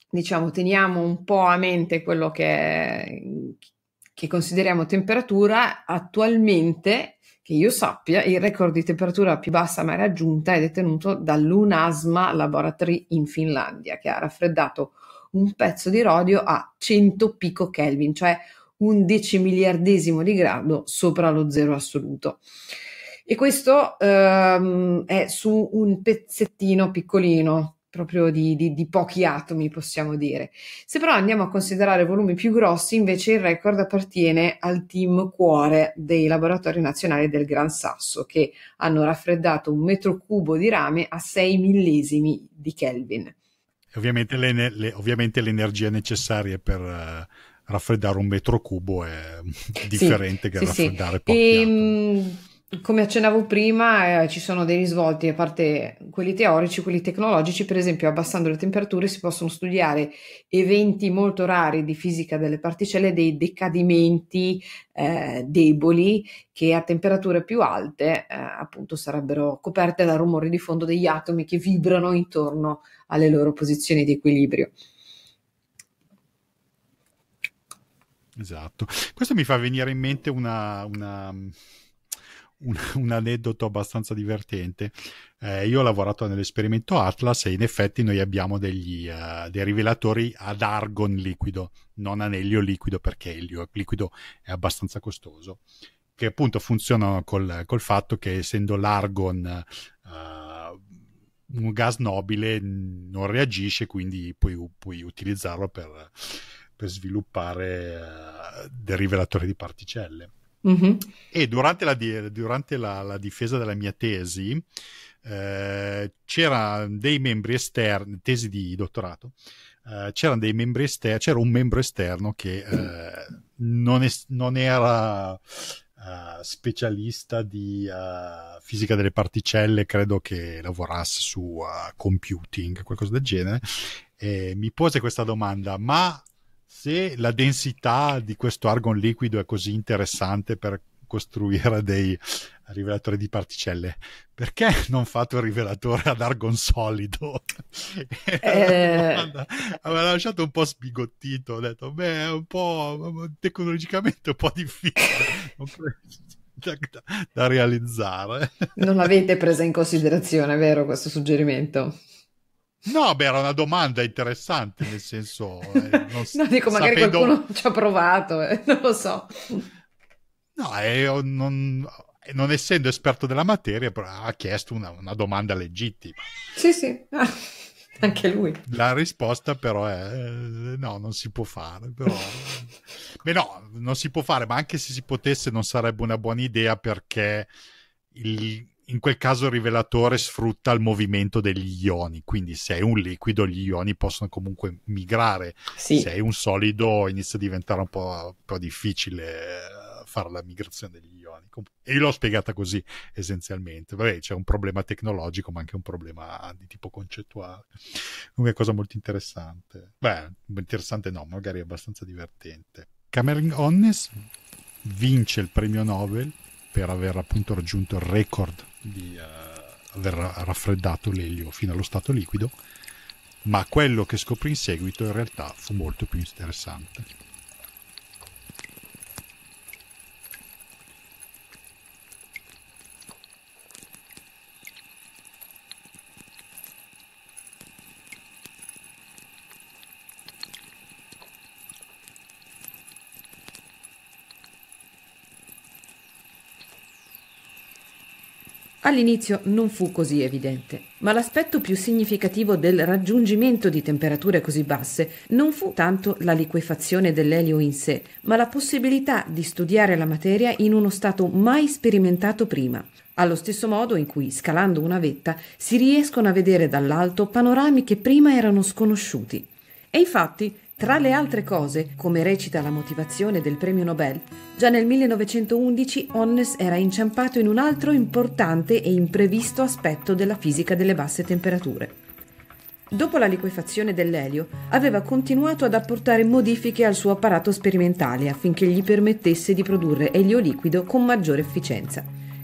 A: diciamo teniamo un po' a mente quello che, che consideriamo temperatura, attualmente che io sappia, il record di temperatura più bassa mai raggiunta è detenuto dall'Unasma Laboratory in Finlandia, che ha raffreddato un pezzo di rodio a 100 pico Kelvin, cioè un decimiliardesimo di grado sopra lo zero assoluto. E questo ehm, è su un pezzettino piccolino, proprio di, di, di, pochi atomi, possiamo dire. Se però andiamo a considerare volumi più grossi, invece il record appartiene al team cuore dei laboratori nazionali del Gran Sasso, che hanno raffreddato un metro cubo di rame a 6 millesimi di Kelvin.
B: Ovviamente, le, le, ovviamente l'energia necessaria per, uh raffreddare un metro cubo è differente sì, che sì, raffreddare sì.
A: poi mm, come accennavo prima, eh, ci sono dei risvolti, a parte quelli teorici, quelli tecnologici, per esempio abbassando le temperature si possono studiare eventi molto rari di fisica delle particelle, dei decadimenti eh, deboli che a temperature più alte eh, appunto sarebbero coperte dal rumore di fondo degli atomi che vibrano intorno alle loro posizioni di equilibrio.
B: Esatto. Questo mi fa venire in mente una, una, mm, un, un, aneddoto abbastanza divertente. Eh, io ho lavorato nell'esperimento Atlas e in effetti noi abbiamo degli, uh, dei rivelatori ad argon liquido, non ad elio liquido perché elio liquido è abbastanza costoso, che appunto funzionano col, col fatto che essendo l'argon uh, un gas nobile mm, non reagisce, quindi puoi, puoi utilizzarlo per per sviluppare eh, del di particelle. Mm-hmm. E durante, la, durante la, la, difesa della mia tesi eh, c'erano dei membri esterni, tesi di dottorato, eh, c'erano dei membri esterni, c'era un membro esterno che eh, non, es- non, era Uh, specialista di uh, fisica delle particelle, credo che lavorasse su uh, computing, qualcosa del genere, e mi pose questa domanda, ma se la densità di questo argon liquido è così interessante per costruire dei rivelatori di particelle, perché non fate un rivelatore ad argon solido? Eh... ha lasciato un po' sbigottito, ho detto, beh, è un po' tecnologicamente un po' difficile. Da, da, realizzare. Non
A: l'avete presa in considerazione, vero, questo suggerimento?
B: No, beh, era una domanda interessante, nel senso... Eh, non no, dico, magari sapendo... qualcuno
A: ci ha provato, eh, non lo so.
B: No, eh, non, eh, non, essendo esperto della materia, ha chiesto una, una domanda legittima.
A: Sì, sì, ah,
B: anche lui. La risposta però è eh, no, non si può fare. Però... beh, no, non si può fare, ma anche se si potesse non sarebbe una buona idea perché... Il, in quel caso il rivelatore sfrutta il movimento degli ioni, quindi se è un liquido gli ioni possono comunque migrare, sì. se è un solido inizia a diventare un po', un po difficile eh, fare la migrazione degli ioni. E io l'ho spiegata così essenzialmente. Vabbè, c'è un problema tecnologico, ma anche un problema di tipo concettuale. Una cosa molto interessante. Beh, interessante no, magari abbastanza divertente. Cameron Onnes vince il premio Nobel per aver appunto raggiunto il record di uh, aver raffreddato l'elio fino allo stato liquido, ma quello che scoprì in seguito in realtà fu molto più interessante.
A: All'inizio non fu così evidente, ma l'aspetto più significativo del raggiungimento di temperature così basse non fu tanto la liquefazione dell'elio in sé, ma la possibilità di studiare la materia in uno stato mai sperimentato prima, allo stesso modo in cui, scalando una vetta, si riescono a vedere dall'alto panorami che prima erano sconosciuti. E infatti tra le altre cose, come recita la motivazione del premio Nobel, già nel 1911 Onnes era inciampato in un altro importante e imprevisto aspetto della fisica delle basse temperature. Dopo la liquefazione dell'elio, aveva continuato ad apportare modifiche al suo apparato sperimentale affinché gli permettesse di produrre elio liquido con maggiore efficienza.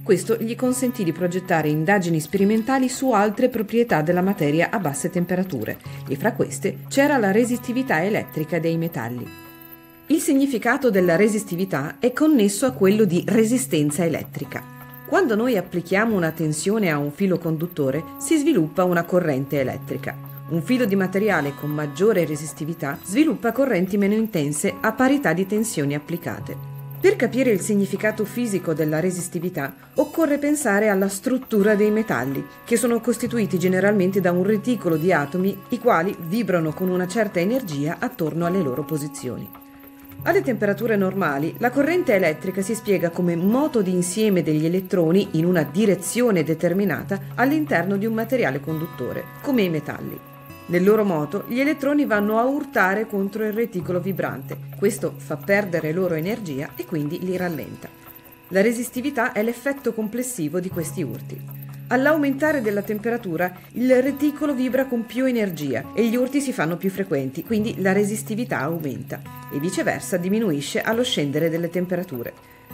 A: Questo gli consentì di progettare indagini sperimentali su altre proprietà della materia a basse temperature e fra queste c'era la resistività elettrica dei metalli. Il significato della resistività è connesso a quello di resistenza elettrica. Quando noi applichiamo una tensione a un filo conduttore si sviluppa una corrente elettrica. Un filo di materiale con maggiore resistività sviluppa correnti meno intense a parità di tensioni applicate. Per capire il significato fisico della resistività occorre pensare alla struttura dei metalli, che sono costituiti generalmente da un reticolo di atomi i quali vibrano con una certa energia attorno alle loro posizioni. Alle temperature normali, la corrente elettrica si spiega come moto di insieme degli elettroni in una direzione determinata all'interno di un materiale conduttore, come i metalli. Nel loro moto gli elettroni vanno a urtare contro il reticolo vibrante, questo fa perdere loro energia e quindi li rallenta. La resistività è l'effetto complessivo di questi urti. All'aumentare della temperatura il reticolo vibra con più energia e gli urti si fanno più frequenti, quindi la resistività aumenta e viceversa diminuisce allo scendere delle temperature.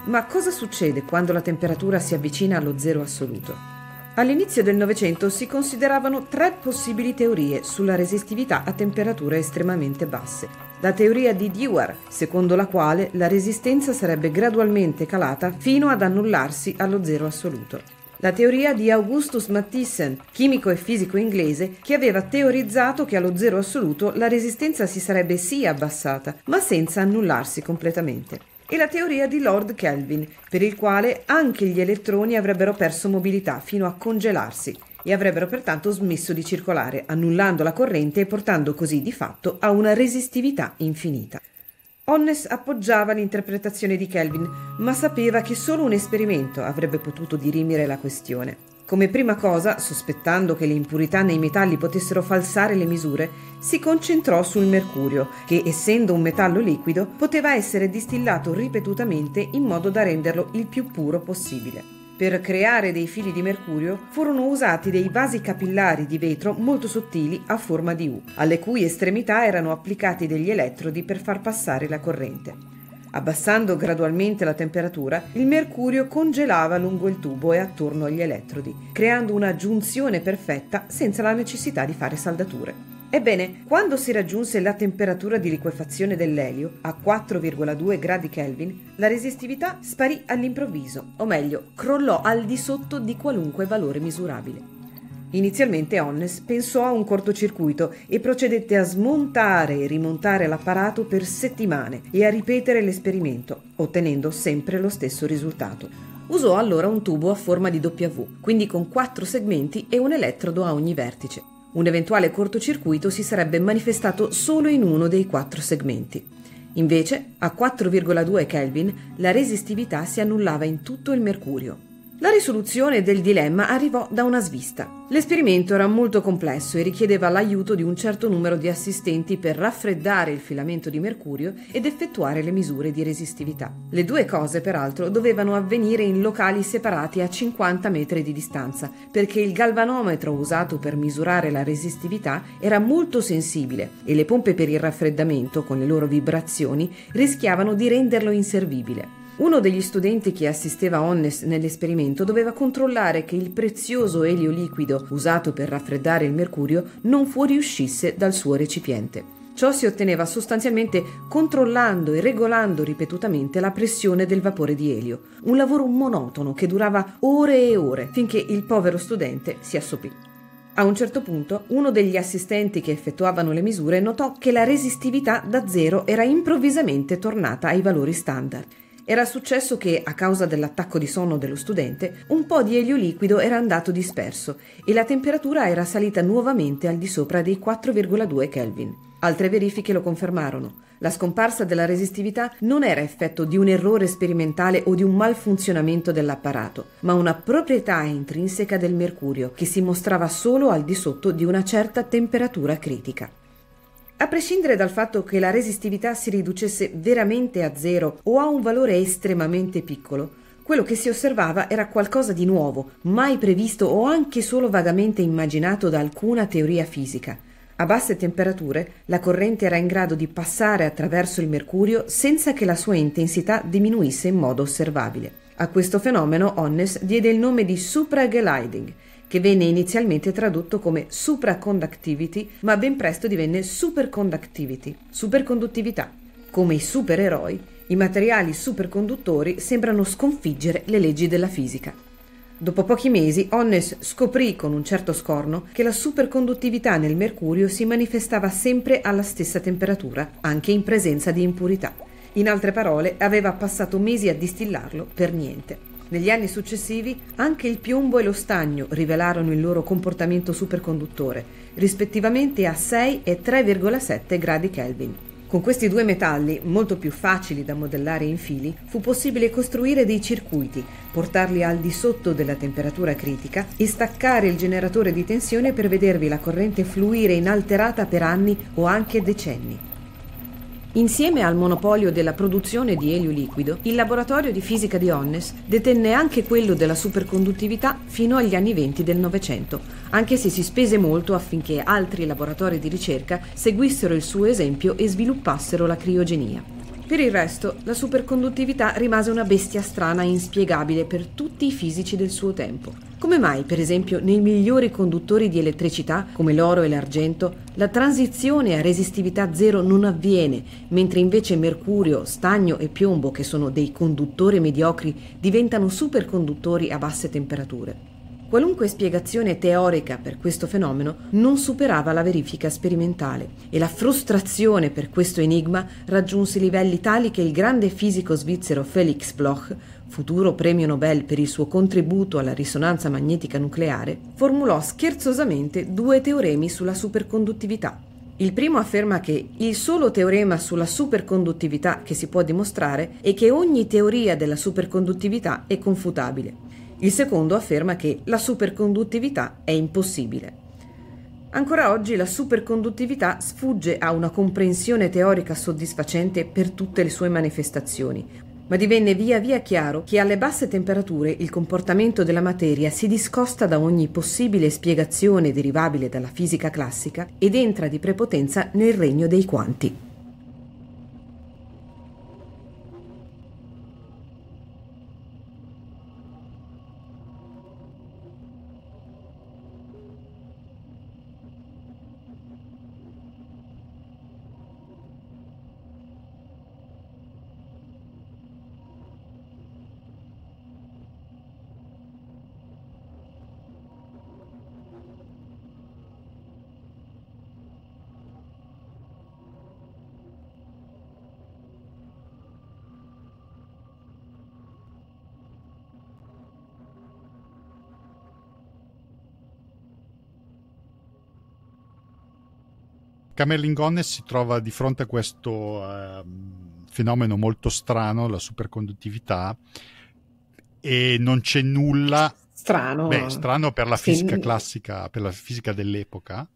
A: Ma cosa succede quando la temperatura si avvicina allo zero assoluto? All'inizio del Novecento si consideravano tre possibili teorie sulla resistività a temperature estremamente basse. La teoria di Dewar, secondo la quale la resistenza sarebbe gradualmente calata fino ad annullarsi allo zero assoluto. La teoria di Augustus Mathiesen, chimico e fisico inglese, che aveva teorizzato che allo zero assoluto la resistenza si sarebbe sì abbassata, ma senza annullarsi completamente e la teoria di Lord Kelvin, per il quale anche gli elettroni avrebbero perso mobilità fino a congelarsi e avrebbero pertanto smesso di circolare, annullando la corrente e portando così di fatto a una resistività infinita. Onnes appoggiava l'interpretazione di Kelvin, ma sapeva che solo un esperimento avrebbe potuto dirimere la questione. Come prima cosa, sospettando che le impurità nei metalli potessero falsare le misure, si concentrò sul mercurio, che essendo un metallo liquido poteva essere distillato ripetutamente in modo da renderlo il più puro possibile. Per creare dei fili di mercurio furono usati dei vasi capillari di vetro molto sottili a forma di U, alle cui estremità erano applicati degli elettrodi per far passare la corrente. Abbassando gradualmente la temperatura, il mercurio congelava lungo il tubo e attorno agli elettrodi, creando una giunzione perfetta senza la necessità di fare saldature. Ebbene, quando si raggiunse la temperatura di liquefazione dell'elio a 4,2 gradi Kelvin, la resistività sparì all'improvviso, o meglio, crollò al di sotto di qualunque valore misurabile. Inizialmente Onnes pensò a un cortocircuito e procedette a smontare e rimontare l'apparato per settimane e a ripetere l'esperimento, ottenendo sempre lo stesso risultato. Usò allora un tubo a forma di W, quindi con quattro segmenti e un elettrodo a ogni vertice. Un eventuale cortocircuito si sarebbe manifestato solo in uno dei quattro segmenti. Invece, a 4,2 Kelvin, la resistività si annullava in tutto il mercurio. La risoluzione del dilemma arrivò da una svista. L'esperimento era molto complesso e richiedeva l'aiuto di un certo numero di assistenti per raffreddare il filamento di mercurio ed effettuare le misure di resistività. Le due cose, peraltro, dovevano avvenire in locali separati a 50 metri di distanza, perché il galvanometro usato per misurare la resistività era molto sensibile e le pompe per il raffreddamento, con le loro vibrazioni, rischiavano di renderlo inservibile. Uno degli studenti che assisteva Onnes nell'esperimento doveva controllare che il prezioso elio liquido usato per raffreddare il mercurio non fuoriuscisse dal suo recipiente. Ciò si otteneva sostanzialmente controllando e regolando ripetutamente la pressione del vapore di elio, un lavoro monotono che durava ore e ore finché il povero studente si assopì. A un certo punto uno degli assistenti che effettuavano le misure notò che la resistività da zero era improvvisamente tornata ai valori standard era successo che, a causa dell'attacco di sonno dello studente, un po' di elio liquido era andato disperso e la temperatura era salita nuovamente al di sopra dei 4,2 Kelvin. Altre verifiche lo confermarono. La scomparsa della resistività non era effetto di un errore sperimentale o di un malfunzionamento dell'apparato, ma una proprietà intrinseca del mercurio che si mostrava solo al di sotto di una certa temperatura critica. A prescindere dal fatto che la resistività si riducesse veramente a zero o a un valore estremamente piccolo, quello che si osservava era qualcosa di nuovo, mai previsto o anche solo vagamente immaginato da alcuna teoria fisica. A basse temperature la corrente era in grado di passare attraverso il mercurio senza che la sua intensità diminuisse in modo osservabile. A questo fenomeno Onnes diede il nome di supragliding che venne inizialmente tradotto come supraconductivity, ma ben presto divenne superconductivity, superconduttività. Come i supereroi, i materiali superconduttori sembrano sconfiggere le leggi della fisica. Dopo pochi mesi, Onnes scoprì con un certo scorno che la superconduttività nel mercurio si manifestava sempre alla stessa temperatura, anche in presenza di impurità. In altre parole, aveva passato mesi a distillarlo per niente. Negli anni successivi anche il piombo e lo stagno rivelarono il loro comportamento superconduttore, rispettivamente a 6 e 3,7 gradi Kelvin. Con questi due metalli, molto più facili da modellare in fili, fu possibile costruire dei circuiti, portarli al di sotto della temperatura critica e staccare il generatore di tensione per vedervi la corrente fluire inalterata per anni o anche decenni. Insieme al monopolio della produzione di elio liquido, il laboratorio di fisica di Onnes detenne anche quello della superconduttività fino agli anni 20 del Novecento, anche se si spese molto affinché altri laboratori di ricerca seguissero il suo esempio e sviluppassero la criogenia. Per il resto, la superconduttività rimase una bestia strana e inspiegabile per tutti i fisici del suo tempo. Come mai, per esempio, nei migliori conduttori di elettricità, come l'oro e l'argento, la transizione a resistività zero non avviene, mentre invece mercurio, stagno e piombo, che sono dei conduttori mediocri, diventano superconduttori a basse temperature? Qualunque spiegazione teorica per questo fenomeno non superava la verifica sperimentale e la frustrazione per questo enigma raggiunse livelli tali che il grande fisico svizzero Felix Bloch, futuro premio Nobel per il suo contributo alla risonanza magnetica nucleare, formulò scherzosamente due teoremi sulla superconduttività. Il primo afferma che il solo teorema sulla superconduttività che si può dimostrare è che ogni teoria della superconduttività è confutabile. Il secondo afferma che la superconduttività è impossibile. Ancora oggi la superconduttività sfugge a una comprensione teorica soddisfacente per tutte le sue manifestazioni, ma divenne via via chiaro che alle basse temperature il comportamento della materia si discosta da ogni possibile spiegazione derivabile dalla fisica classica ed entra di prepotenza nel regno dei quanti.
B: Camerlingones si trova di fronte a questo eh, fenomeno molto strano, la superconduttività, e non c'è nulla... Strano. Beh, strano per la fisica sì. classica, per la fisica dell'epoca.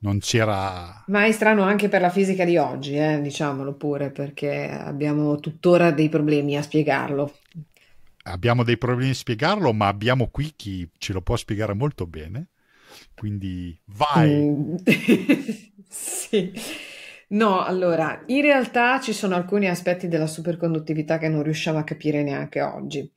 B: Non c'era...
A: Ma è strano anche per la fisica di oggi, eh, diciamolo pure, perché abbiamo tuttora dei problemi a spiegarlo.
B: Abbiamo dei problemi a spiegarlo, ma abbiamo qui chi ce lo può spiegare molto bene. Quindi vai! Mm.
A: Sì. No, allora, in realtà ci sono alcuni aspetti della superconduttività che non riusciamo a capire neanche oggi.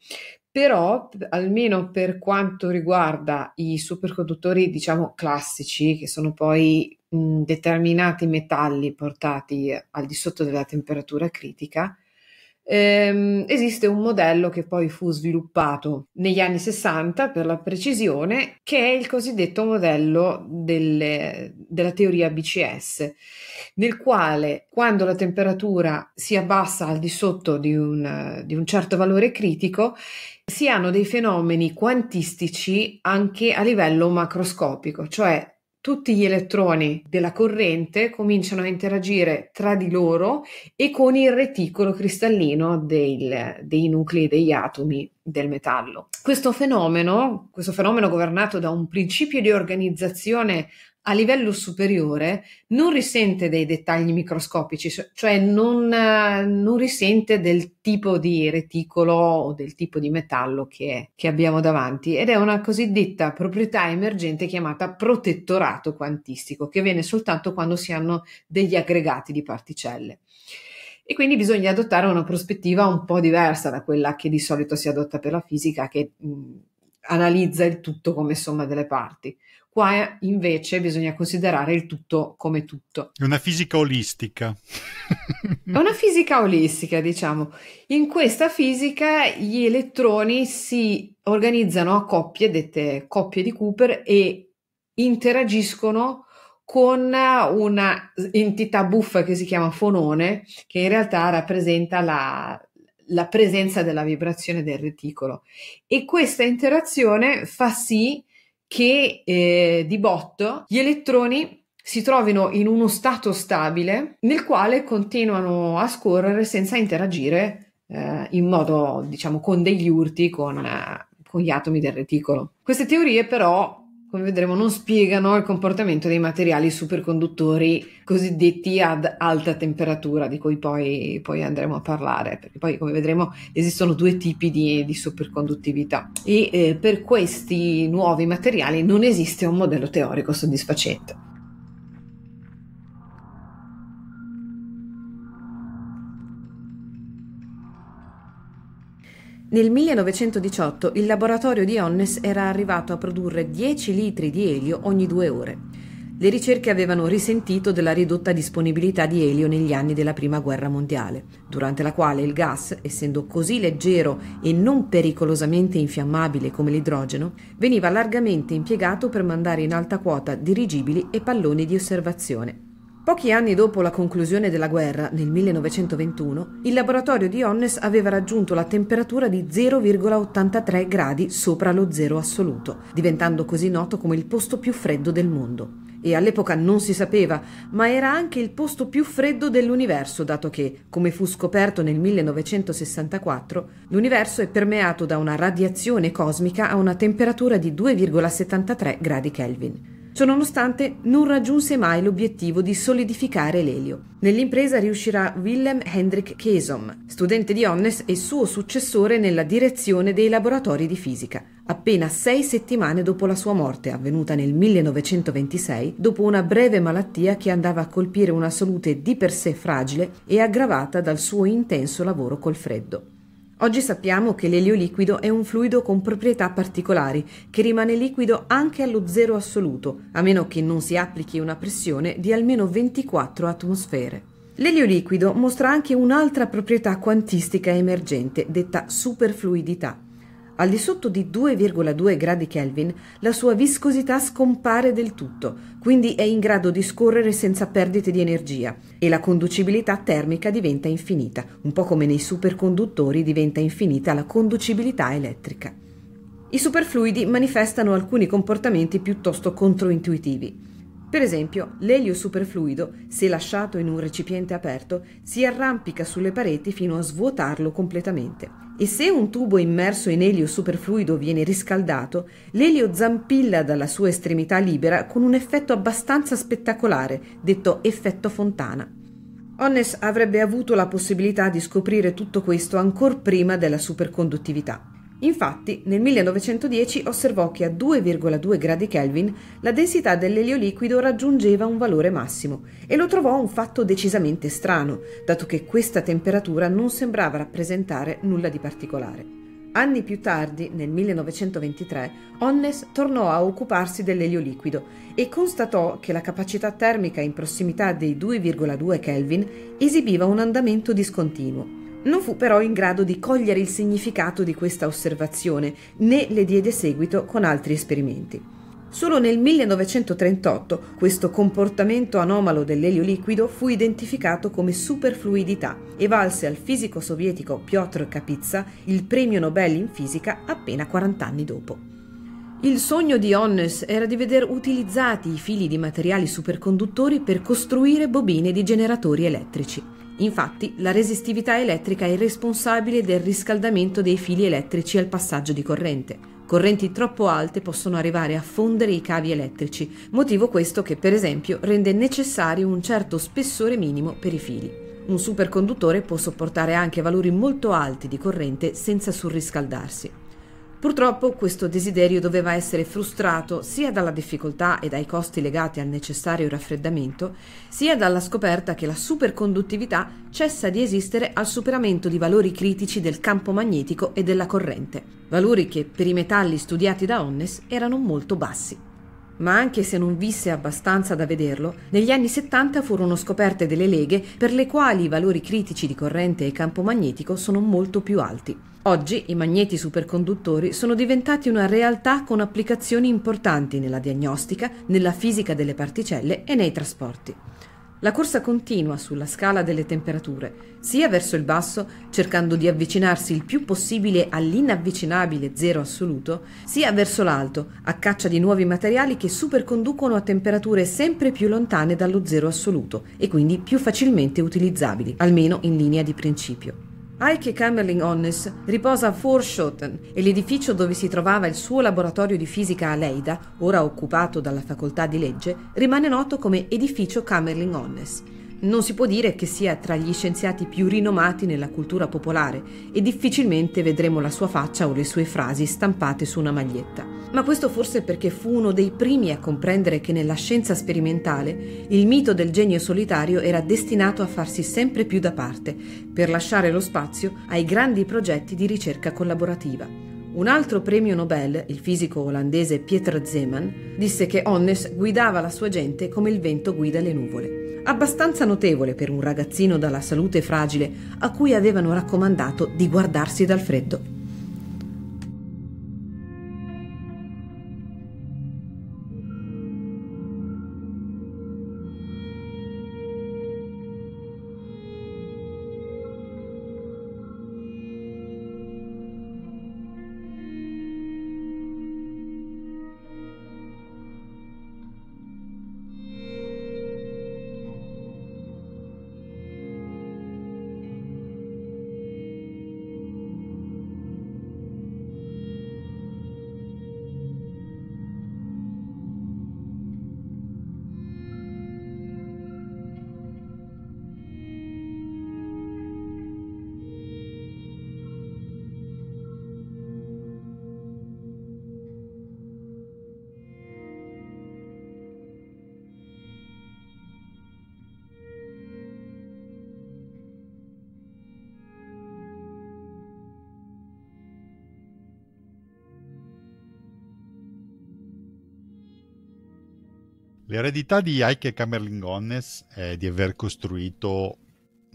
A: Però, almeno per quanto riguarda i superconduttori, diciamo classici, che sono poi mh, determinati metalli portati al di sotto della temperatura critica, ehm, esiste un modello che poi fu sviluppato negli anni 60 per la precisione, che è il cosiddetto modello delle, della teoria BCS, nel quale quando la temperatura si abbassa al di sotto di un, di un certo valore critico, si hanno dei fenomeni quantistici anche a livello macroscopico, cioè tutti gli elettroni della corrente cominciano a interagire tra di loro e con il reticolo cristallino del, dei nuclei degli atomi del metallo. Questo fenomeno, questo fenomeno governato da un principio di organizzazione a livello superiore non risente dei dettagli microscopici, cioè non, non risente del tipo di reticolo o del tipo di metallo che, che abbiamo davanti ed è una cosiddetta proprietà emergente chiamata protettorato quantistico che viene soltanto quando si hanno degli aggregati di particelle e quindi bisogna adottare una prospettiva un po' diversa da quella che di solito si adotta per la fisica che mh, analizza il tutto come somma delle parti. Qua invece bisogna considerare il tutto come tutto.
B: È una fisica olistica.
A: È una fisica olistica, diciamo. In questa fisica gli elettroni si organizzano a coppie, dette coppie di Cooper, e interagiscono con una entità buffa che si chiama fonone, che in realtà rappresenta la, la presenza della vibrazione del reticolo. E questa interazione fa sì che che eh, di botto gli elettroni si trovino in uno stato stabile nel quale continuano a scorrere senza interagire eh, in modo, diciamo, con degli urti con, eh, con gli atomi del reticolo. Queste teorie però come vedremo, non spiegano il comportamento dei materiali superconduttori cosiddetti ad alta temperatura, di cui poi, poi andremo a parlare, perché poi, come vedremo, esistono due tipi di, di superconduttività e eh, per questi nuovi materiali non esiste un modello teorico soddisfacente. Nel 1918 il laboratorio di Onnes era arrivato a produrre 10 litri di elio ogni due ore. Le ricerche avevano risentito della ridotta disponibilità di elio negli anni della Prima Guerra Mondiale, durante la quale il gas, essendo così leggero e non pericolosamente infiammabile come l'idrogeno, veniva largamente impiegato per mandare in alta quota dirigibili e palloni di osservazione. Pochi anni dopo la conclusione della guerra, nel 1921, il laboratorio di Onnes aveva raggiunto la temperatura di 0,83 gradi sopra lo zero assoluto, diventando così noto come il posto più freddo del mondo. E all'epoca non si sapeva, ma era anche il posto più freddo dell'universo, dato che, come fu scoperto nel 1964, l'universo è permeato da una radiazione cosmica a una temperatura di 2,73 gradi Kelvin. Ciononostante non raggiunse mai l'obiettivo di solidificare l'elio. Nell'impresa riuscirà Willem Hendrik Kesom, studente di Onnes e suo successore nella direzione dei laboratori di fisica, appena sei settimane dopo la sua morte, avvenuta nel 1926, dopo una breve malattia che andava a colpire una salute di per sé fragile e aggravata dal suo intenso lavoro col freddo. Oggi sappiamo che l'elio liquido è un fluido con proprietà particolari, che rimane liquido anche allo zero assoluto, a meno che non si applichi una pressione di almeno 24 atmosfere. L'elio liquido mostra anche un'altra proprietà quantistica emergente, detta superfluidità. Al di sotto di 2,2 gradi Kelvin, la sua viscosità scompare del tutto, quindi è in grado di scorrere senza perdite di energia e la conducibilità termica diventa infinita, un po' come nei superconduttori diventa infinita la conducibilità elettrica. I superfluidi manifestano alcuni comportamenti piuttosto controintuitivi. Per esempio, l'elio superfluido, se lasciato in un recipiente aperto, si arrampica sulle pareti fino a svuotarlo completamente. E se un tubo immerso in elio superfluido viene riscaldato, l'elio zampilla dalla sua estremità libera con un effetto abbastanza spettacolare, detto effetto fontana. Onnes avrebbe avuto la possibilità di scoprire tutto questo ancor prima della superconduttività. Infatti, nel 1910 osservò che a 2,2 gradi Kelvin la densità dell'elio liquido raggiungeva un valore massimo e lo trovò un fatto decisamente strano, dato che questa temperatura non sembrava rappresentare nulla di particolare. Anni più tardi, nel 1923, Onnes tornò a occuparsi dell'elio liquido e constatò che la capacità termica in prossimità dei 2,2 Kelvin esibiva un andamento discontinuo. Non fu però in grado di cogliere il significato di questa osservazione, né le diede seguito con altri esperimenti. Solo nel 1938 questo comportamento anomalo dell'elio liquido fu identificato come superfluidità e valse al fisico sovietico Piotr Kapitsa il premio Nobel in fisica appena 40 anni dopo. Il sogno di Onnes era di veder utilizzati i fili di materiali superconduttori per costruire bobine di generatori elettrici. Infatti, la resistività elettrica è responsabile del riscaldamento dei fili elettrici al passaggio di corrente. Correnti troppo alte possono arrivare a fondere i cavi elettrici, motivo questo che per esempio rende necessario un certo spessore minimo per i fili. Un superconduttore può sopportare anche valori molto alti di corrente senza surriscaldarsi. Purtroppo questo desiderio doveva essere frustrato sia dalla difficoltà e dai costi legati al necessario raffreddamento, sia dalla scoperta che la superconduttività cessa di esistere al superamento di valori critici del campo magnetico e della corrente, valori che per i metalli studiati da Onnes erano molto bassi ma anche se non visse abbastanza da vederlo, negli anni 70 furono scoperte delle leghe per le quali i valori critici di corrente e campo magnetico sono molto più alti. Oggi i magneti superconduttori sono diventati una realtà con applicazioni importanti nella diagnostica, nella fisica delle particelle e nei trasporti. La corsa continua sulla scala delle temperature, sia verso il basso, cercando di avvicinarsi il più possibile all'inavvicinabile zero assoluto, sia verso l'alto, a caccia di nuovi materiali che superconducono a temperature sempre più lontane dallo zero assoluto e quindi più facilmente utilizzabili, almeno in linea di principio. Heike Kamerling-Onnes riposa a Forshoten e l'edificio dove si trovava il suo laboratorio di fisica a Leida, ora occupato dalla facoltà di legge, rimane noto come edificio Kamerling-Onnes non si può dire che sia tra gli scienziati più rinomati nella cultura popolare e difficilmente vedremo la sua faccia o le sue frasi stampate su una maglietta. Ma questo forse perché fu uno dei primi a comprendere che nella scienza sperimentale il mito del genio solitario era destinato a farsi sempre più da parte, per lasciare lo spazio ai grandi progetti di ricerca collaborativa. Un altro premio Nobel, il fisico olandese Pieter Zeeman, disse che Onnes guidava la sua gente come il vento guida le nuvole abbastanza notevole per un ragazzino dalla salute fragile a cui avevano raccomandato di guardarsi dal freddo.
B: L'eredità di Ike Camerlingones è di aver costruito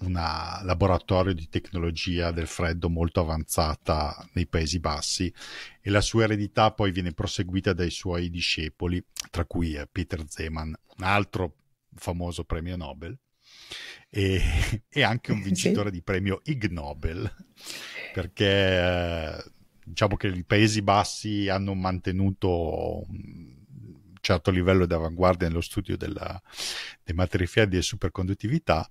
B: un laboratorio di tecnologia del freddo molto avanzata nei Paesi Bassi e la sua eredità poi viene proseguita dai suoi discepoli, tra cui eh, Peter Zeman, un altro famoso premio Nobel e, e anche un vincitore sì. di premio Ig Nobel, perché eh, diciamo che i Paesi Bassi hanno mantenuto un, mm, certo livello d'avanguardia nello studio della, dei materiali freddi e superconduttività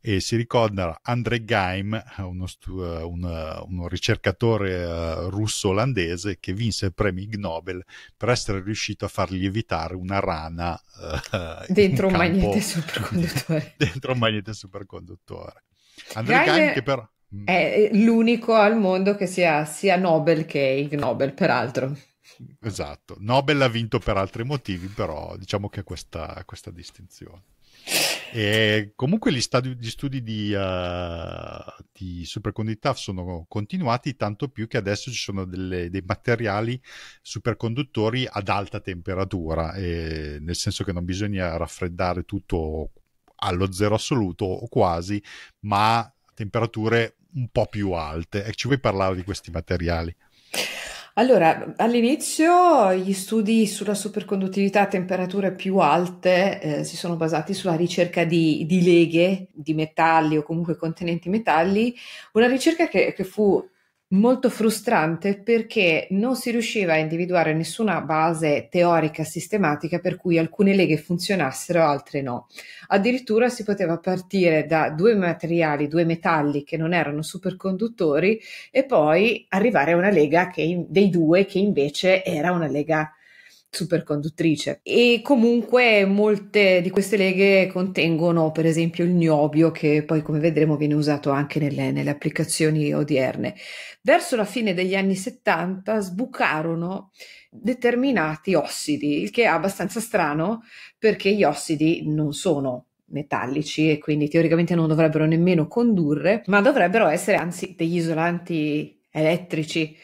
B: e si ricorda Andre Geim, uno, stu, un, uno ricercatore uh, eh, russo-olandese che vinse il premio Ig Nobel per essere riuscito a far lievitare una rana uh, dentro, un magnete superconduttore. dentro un magnete superconduttore. Andre Geim, Geim che però... Mm.
A: È l'unico al mondo che sia sia Nobel che Ig Nobel, peraltro.
B: Esatto, Nobel ha vinto per altri motivi, però diciamo che ha questa, questa, distinzione. E comunque gli, studi, gli studi di, uh, di, superconduttività sono continuati, tanto più che adesso ci sono delle, dei materiali superconduttori ad alta temperatura, nel senso che non bisogna raffreddare tutto allo zero assoluto o quasi, ma a temperature un po' più alte. E ecco, ci vuoi parlare di questi materiali?
A: Allora, all'inizio gli studi sulla superconduttività a temperature più alte eh, si sono basati sulla ricerca di, di, leghe di metalli o comunque contenenti metalli, una ricerca che, che fu molto frustrante perché non si riusciva a individuare nessuna base teorica sistematica per cui alcune leghe funzionassero, altre no. Addirittura si poteva partire da due materiali, due metalli che non erano superconduttori e poi arrivare a una lega che, dei due che invece era una lega superconduttrice. E comunque molte di queste leghe contengono per esempio il niobio che poi come vedremo viene usato anche nelle, nelle applicazioni odierne. Verso la fine degli anni 70 sbucarono determinati ossidi, il che è abbastanza strano perché gli ossidi non sono metallici e quindi teoricamente non dovrebbero nemmeno condurre, ma dovrebbero essere anzi degli isolanti elettrici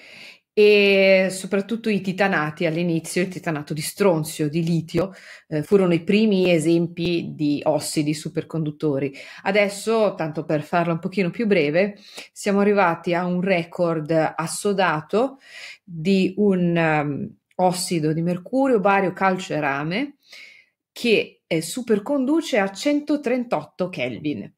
A: e soprattutto i titanati all'inizio, il titanato di stronzio, di litio, eh, furono i primi esempi di ossidi superconduttori. Adesso, tanto per farla un pochino più breve, siamo arrivati a un record assodato di un um, ossido di mercurio, bario, calcio e rame che eh, superconduce a 138 Kelvin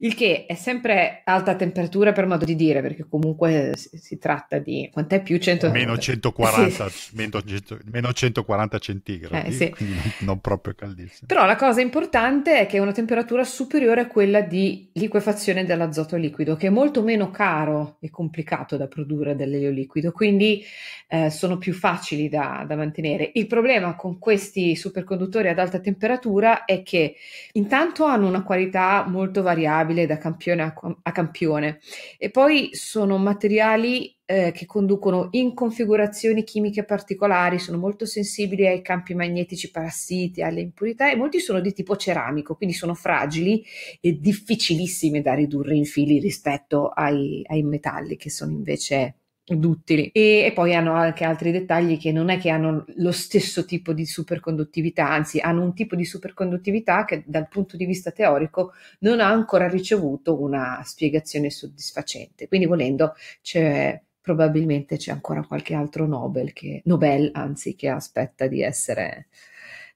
A: il che è sempre alta temperatura per modo di dire, perché comunque si tratta di
B: quant'è più 100 meno 140, eh, sì. meno, meno 140 centigradi, eh, sì. quindi non proprio caldissimo. Però
A: la cosa importante è che è una temperatura superiore a quella di liquefazione dell'azoto liquido, che è molto meno caro e complicato da produrre dell'elio liquido, quindi eh, sono più facili da, da mantenere. Il problema con questi superconduttori ad alta temperatura è che intanto hanno una qualità molto variabile variabile da campione a, a campione e poi sono materiali eh, che conducono in configurazioni chimiche particolari, sono molto sensibili ai campi magnetici parassiti, alle impurità e molti sono di tipo ceramico, quindi sono fragili e difficilissimi da ridurre in fili rispetto ai, ai metalli che sono invece duttili e, e, poi hanno anche altri dettagli che non è che hanno lo stesso tipo di superconduttività, anzi hanno un tipo di superconduttività che dal punto di vista teorico non ha ancora ricevuto una spiegazione soddisfacente. Quindi volendo c'è probabilmente c'è ancora qualche altro Nobel che, Nobel anzi che aspetta di essere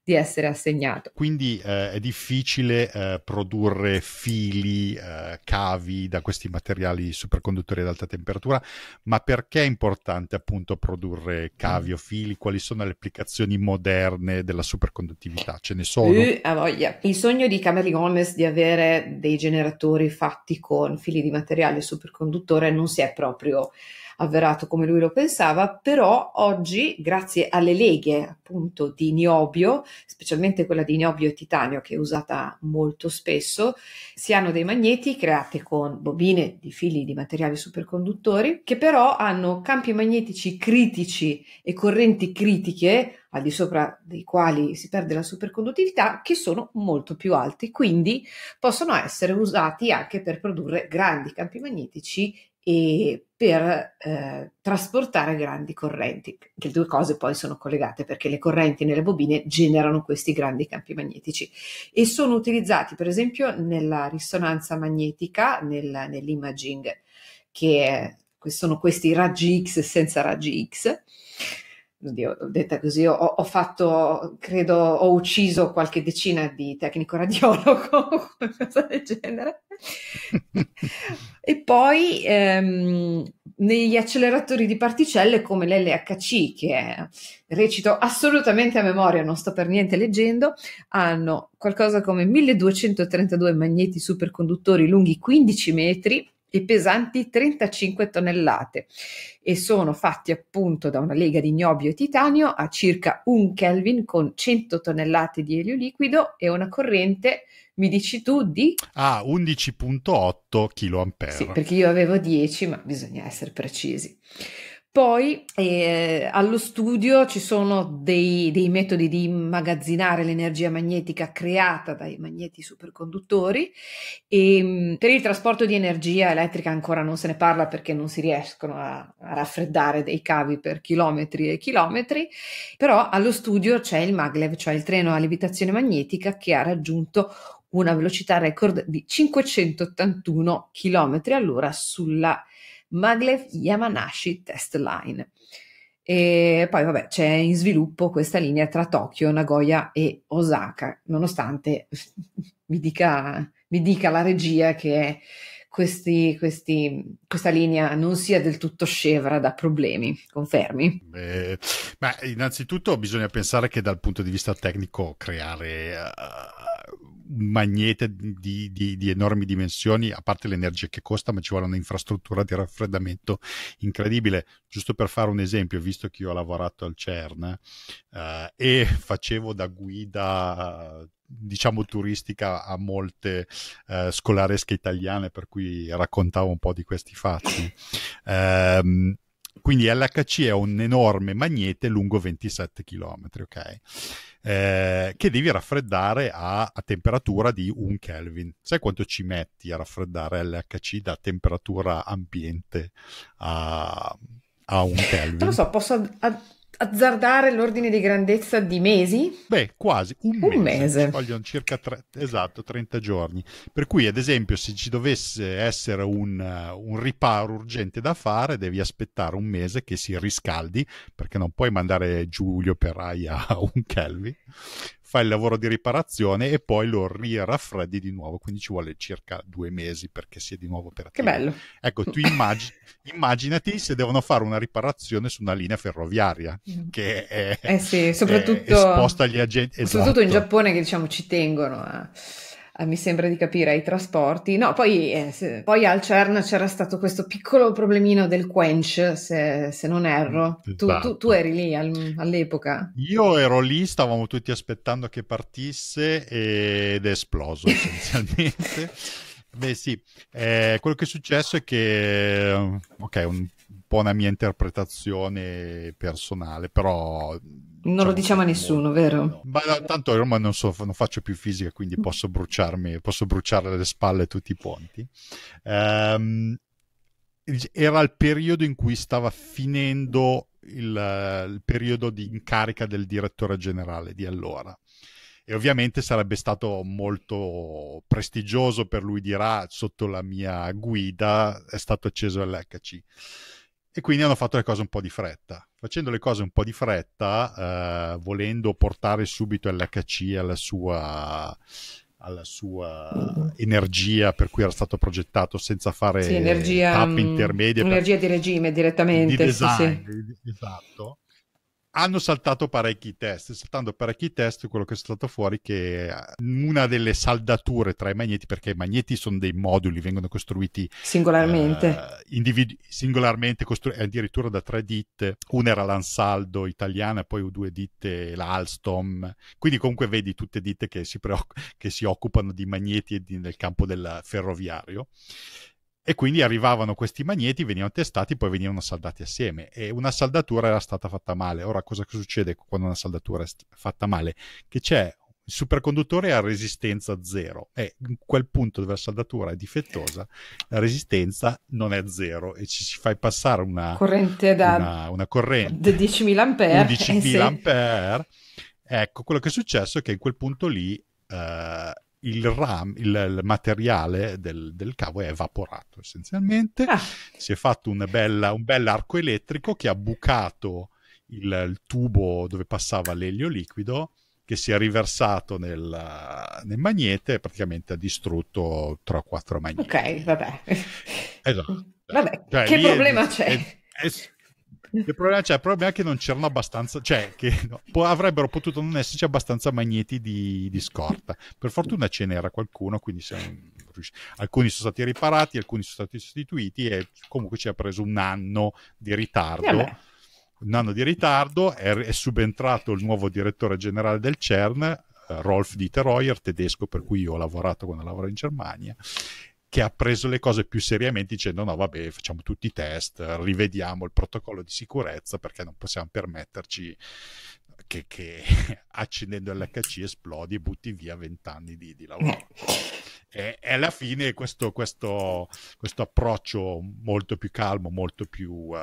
A: di essere assegnato.
B: Quindi eh, è difficile eh, produrre fili, eh, cavi da questi materiali superconduttori ad alta temperatura, ma perché è importante appunto produrre cavi mm. o fili? Quali sono le applicazioni moderne della superconduttività? Ce ne sono? Uh, eh,
A: a voglia. Il sogno di Gomez di avere dei generatori fatti con fili di materiale superconduttore non si è proprio avverato come lui lo pensava, però oggi grazie alle leghe appunto di niobio, specialmente quella di niobio e titanio che è usata molto spesso, si hanno dei magneti creati con bobine di fili di materiali superconduttori che però hanno campi magnetici critici e correnti critiche al di sopra dei quali si perde la superconduttività, che sono molto più alti, quindi possono essere usati anche per produrre grandi campi magnetici e per eh, trasportare grandi correnti. Le due cose poi sono collegate perché le correnti nelle bobine generano questi grandi campi magnetici e sono utilizzati per esempio nella risonanza magnetica, nel, nell'imaging, che sono questi raggi X senza raggi X oddio, detta così, ho, ho, fatto, credo, ho ucciso qualche decina di tecnico radiologo, qualcosa del genere. e poi ehm, negli acceleratori di particelle come l'LHC, che è, recito assolutamente a memoria, non sto per niente leggendo, hanno qualcosa come 1232 magneti superconduttori lunghi 15 metri e pesanti 35 tonnellate e sono fatti appunto da una lega di niobio e titanio a circa un Kelvin con 100 tonnellate di elio liquido e una corrente, mi dici tu, di...
B: Ah, 11.8 kA. Sì, perché io avevo 10, ma bisogna essere precisi.
A: Poi eh, allo studio ci sono dei, dei, metodi di immagazzinare l'energia magnetica creata dai magneti superconduttori e ehm, per il trasporto di energia elettrica ancora non se ne parla perché non si riescono a, a raffreddare dei cavi per chilometri e chilometri, però allo studio c'è il maglev, cioè il treno a levitazione magnetica che ha raggiunto una velocità record di 581 km all'ora sulla Maglev Yamanashi Test Line. E poi, vabbè, c'è in sviluppo questa linea tra Tokyo, Nagoya e Osaka, nonostante mi, dica, mi dica, la regia che questi, questi, questa linea non sia del tutto scevra da problemi. Confermi?
B: Beh, ma innanzitutto bisogna pensare che dal punto di vista tecnico creare. Uh magnete di, di, di, enormi dimensioni, a parte l'energia che costa, ma ci vuole un'infrastruttura di raffreddamento incredibile. Giusto per fare un esempio, visto che io ho lavorato al CERN eh, e facevo da guida diciamo turistica a molte eh, scolaresche italiane per cui raccontavo un po' di questi fatti eh, quindi LHC è un enorme magnete lungo 27 km, ok? Eh, che devi raffreddare a, a, temperatura di 1 Kelvin. Sai quanto ci metti a raffreddare LHC da temperatura ambiente a, a 1 Kelvin? Non lo
A: so, posso azzardare l'ordine di grandezza di mesi?
B: Beh, quasi un, un mese. mese. Vogliono circa tre, esatto, 30 giorni. Per cui, ad esempio, se ci dovesse essere un, eh, un riparo urgente da fare, devi aspettare un mese che si riscaldi, perché non puoi mandare giù gli operai a un Kelvin fai il lavoro di riparazione e poi lo riraffreddi di nuovo, quindi ci vuole circa due mesi perché sia di nuovo operativo. Che bello. Ecco, tu immag- immaginati se devono fare una riparazione su una linea ferroviaria mm. che è, eh sì, soprattutto, è esposta agli agenti. Esatto. Soprattutto in esatto.
A: Giappone che diciamo ci tengono a... Eh, mi sembra di capire, ai trasporti. No, poi, eh, se, poi, al CERN c'era stato questo piccolo problemino del quench, se, se non erro. Mm, tu, tu, tu esatto. eri lì al, all'epoca?
B: Io ero lì, stavamo tutti aspettando che partisse ed è esploso essenzialmente. Beh sì, eh, quello che è successo è che, ok, un, un po' una mia interpretazione personale, però non lo diciamo a nessuno, vero? Ma eh, tanto ormai non, so, non faccio più fisica, quindi posso bruciarmi, posso bruciare alle spalle tutti i ponti. Um, era il periodo in cui stava finendo il, il periodo di incarica del direttore generale di allora. E ovviamente sarebbe stato molto prestigioso per lui dire ah, sotto la mia guida è stato acceso l'HC. E quindi hanno fatto le cose un po' di fretta facendo le cose un po' di fretta, eh, volendo portare subito LHC alla sua, alla sua mm-hmm. energia per cui era stato progettato senza fare sì, energia, tappe mm, intermedie. Energia per... di regime direttamente. Di design, sì, sì. Esatto hanno saltato parecchi test, saltando parecchi test quello che è stato fuori è che eh, una delle saldature tra i magneti, perché i magneti sono dei moduli, vengono costruiti singolarmente, eh, individu- singolarmente costru- addirittura da tre ditte, una era l'Ansaldo italiana, poi due ditte l'Alstom, quindi comunque vedi tutte ditte che si, preoc- che si occupano di magneti e di- nel campo del ferroviario e quindi arrivavano questi magneti, venivano testati, poi venivano saldati assieme e una saldatura era stata fatta male. Ora cosa succede quando una saldatura è fatta male? Che c'è il superconduttore a resistenza zero e in quel punto dove la saldatura è difettosa la resistenza non è zero e ci si fa passare una corrente da una, una corrente
A: 10.000 ampere 11.000 eh, sì.
B: ampere ecco quello che è successo è che in quel punto lì eh, il RAM, il, il materiale del, del, cavo è evaporato essenzialmente, ah. si è fatto un bel, un bel, arco elettrico che ha bucato il, il tubo dove passava l'elio liquido che si è riversato nel, nel magnete e praticamente ha distrutto 3 o 4 magneti.
A: Ok, vabbè. Esatto. vabbè cioè, che problema è, c'è? È,
B: è, il problema, cioè, il problema, è che non c'erano abbastanza, cioè che no, po- avrebbero potuto non esserci abbastanza magneti di, di, scorta. Per fortuna ce n'era qualcuno, quindi siamo riusciti. alcuni sono stati riparati, alcuni sono stati sostituiti e comunque ci ha preso un anno di ritardo. Vabbè. Eh un anno di ritardo è, è subentrato il nuovo direttore generale del CERN, eh, Rolf Dieter Reuer, tedesco per cui io ho lavorato quando lavoravo in Germania che ha preso le cose più seriamente dicendo no vabbè facciamo tutti i test, rivediamo il protocollo di sicurezza perché non possiamo permetterci che, che accendendo l'HC esplodi e butti via vent'anni di, di lavoro e, e alla fine questo, questo, questo, approccio molto più calmo, molto più uh,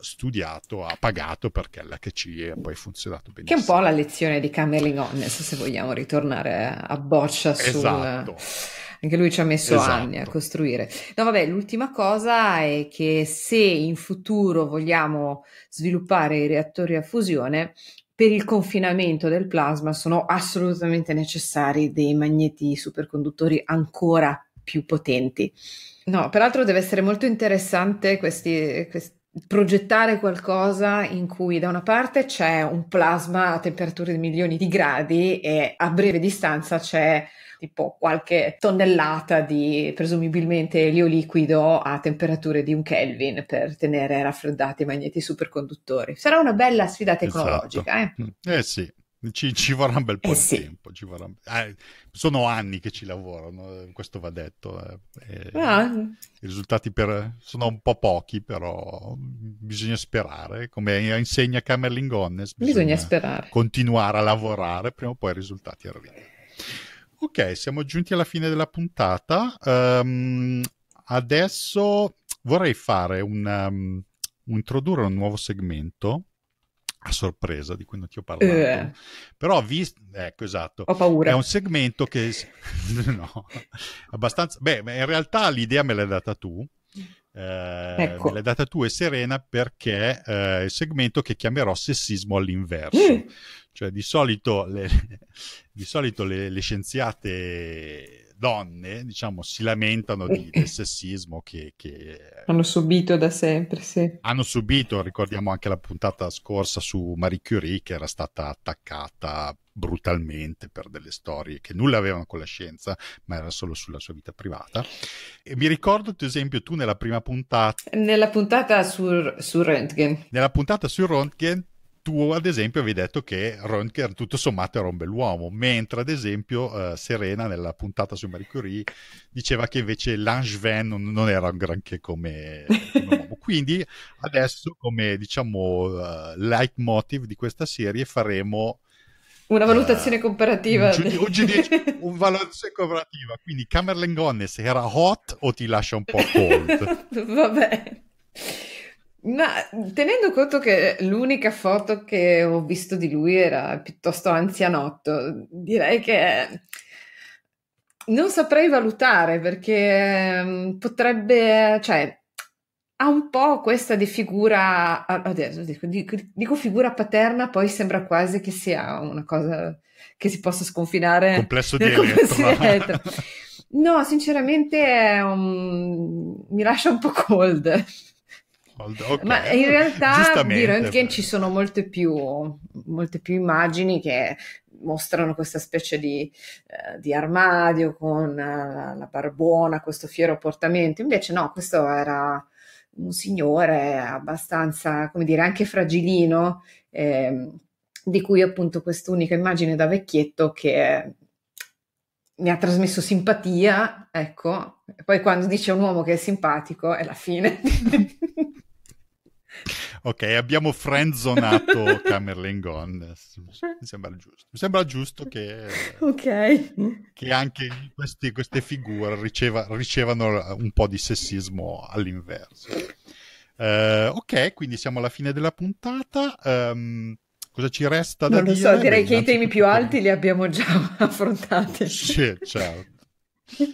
B: studiato ha pagato perché l'HC ha poi funzionato
A: benissimo. Che è un po' la lezione di Cameron Honest, se vogliamo ritornare a boccia sul... Esatto. Anche lui ci ha messo esatto. anni a esatto. costruire. No, vabbè, l'ultima cosa è che se in futuro vogliamo sviluppare i reattori a fusione, per il confinamento del plasma sono assolutamente necessari dei magneti superconduttori ancora più potenti. No, peraltro deve essere molto interessante questi, questi, progettare qualcosa in cui da una parte c'è un plasma a temperature di milioni di gradi e a breve distanza c'è tipo qualche tonnellata di presumibilmente elio liquido a temperature di un Kelvin per tenere raffreddati i magneti superconduttori. Sarà una bella sfida esatto.
B: tecnologica. Esatto. Eh? Mm. eh sì, ci, ci, vorrà un bel po' eh di sì. tempo. Vorrà... Eh, sono anni che ci lavorano, eh, questo va detto. Eh, ah. I risultati per... sono un po' pochi, però bisogna sperare. Come insegna Camerlin Gonnes, bisogna, bisogna sperare. continuare a lavorare, prima o poi i risultati arrivano. Ok, siamo giunti alla fine della puntata. Um, adesso vorrei fare un, um, introdurre un nuovo segmento a sorpresa di cui non ti ho parlato. Eh. Però visto, ecco esatto, ho paura. È un segmento che no, abbastanza beh, in realtà l'idea me l'hai data tu. Eh, ecco. Me l'hai data tu e Serena perché eh, il segmento che chiamerò sessismo all'inverso. Mm. Cioè di solito le, di solito le, le scienziate donne, diciamo, si lamentano di, del sessismo che, che,
A: hanno subito da sempre, sì.
B: Hanno subito, ricordiamo anche la puntata scorsa su Marie Curie che era stata attaccata brutalmente per delle storie che nulla avevano con la scienza, ma era solo sulla sua vita privata. E mi ricordo, ad esempio, tu nella prima puntata... Nella puntata su, su Röntgen. Nella puntata su Röntgen tu ad esempio avevi detto che Röntgen tutto sommato era un bell'uomo, mentre ad esempio eh, Serena nella puntata su Marie Curie diceva che invece Langevin non, non era un granché come, come uomo. Quindi adesso come diciamo uh, leitmotiv di questa serie faremo una eh, valutazione
A: uh, comparativa. Un,
B: giud- un, valutazione comparativa, quindi Camerlengonnes era hot o ti lascia un po' cold?
A: Vabbè. Ma tenendo conto che l'unica foto che ho visto di lui era piuttosto anzianotto, direi che non saprei valutare perché mm, potrebbe, cioè, ha un po' questa di figura, adesso ah, dico, dico figura paterna, poi sembra quasi che sia una cosa che si possa sconfinare. Complesso di complesso No, sinceramente un... Mm, mi lascia un po' cold.
B: Old, okay. Ma in realtà di Röntgen
A: ci sono molte più, molte più immagini che mostrano questa specie di, eh, di armadio con eh, la barbona, questo fiero portamento. Invece no, questo era un signore abbastanza, come dire, anche fragilino, eh, di cui appunto quest'unica immagine da vecchietto che mi ha trasmesso simpatia, ecco, e poi quando dice un uomo che è simpatico è la fine.
B: Ok, abbiamo frenzonato Camerlin Gon. Mi sembra giusto. Mi sembra giusto che, okay. che anche questi, queste figure riceva, ricevano un po' di sessismo all'inverso. Uh, ok, quindi siamo alla fine della puntata. Um, cosa ci resta da non dire? Non so, direi Beh, che i temi più alti li abbiamo già affrontati. Sì, certo.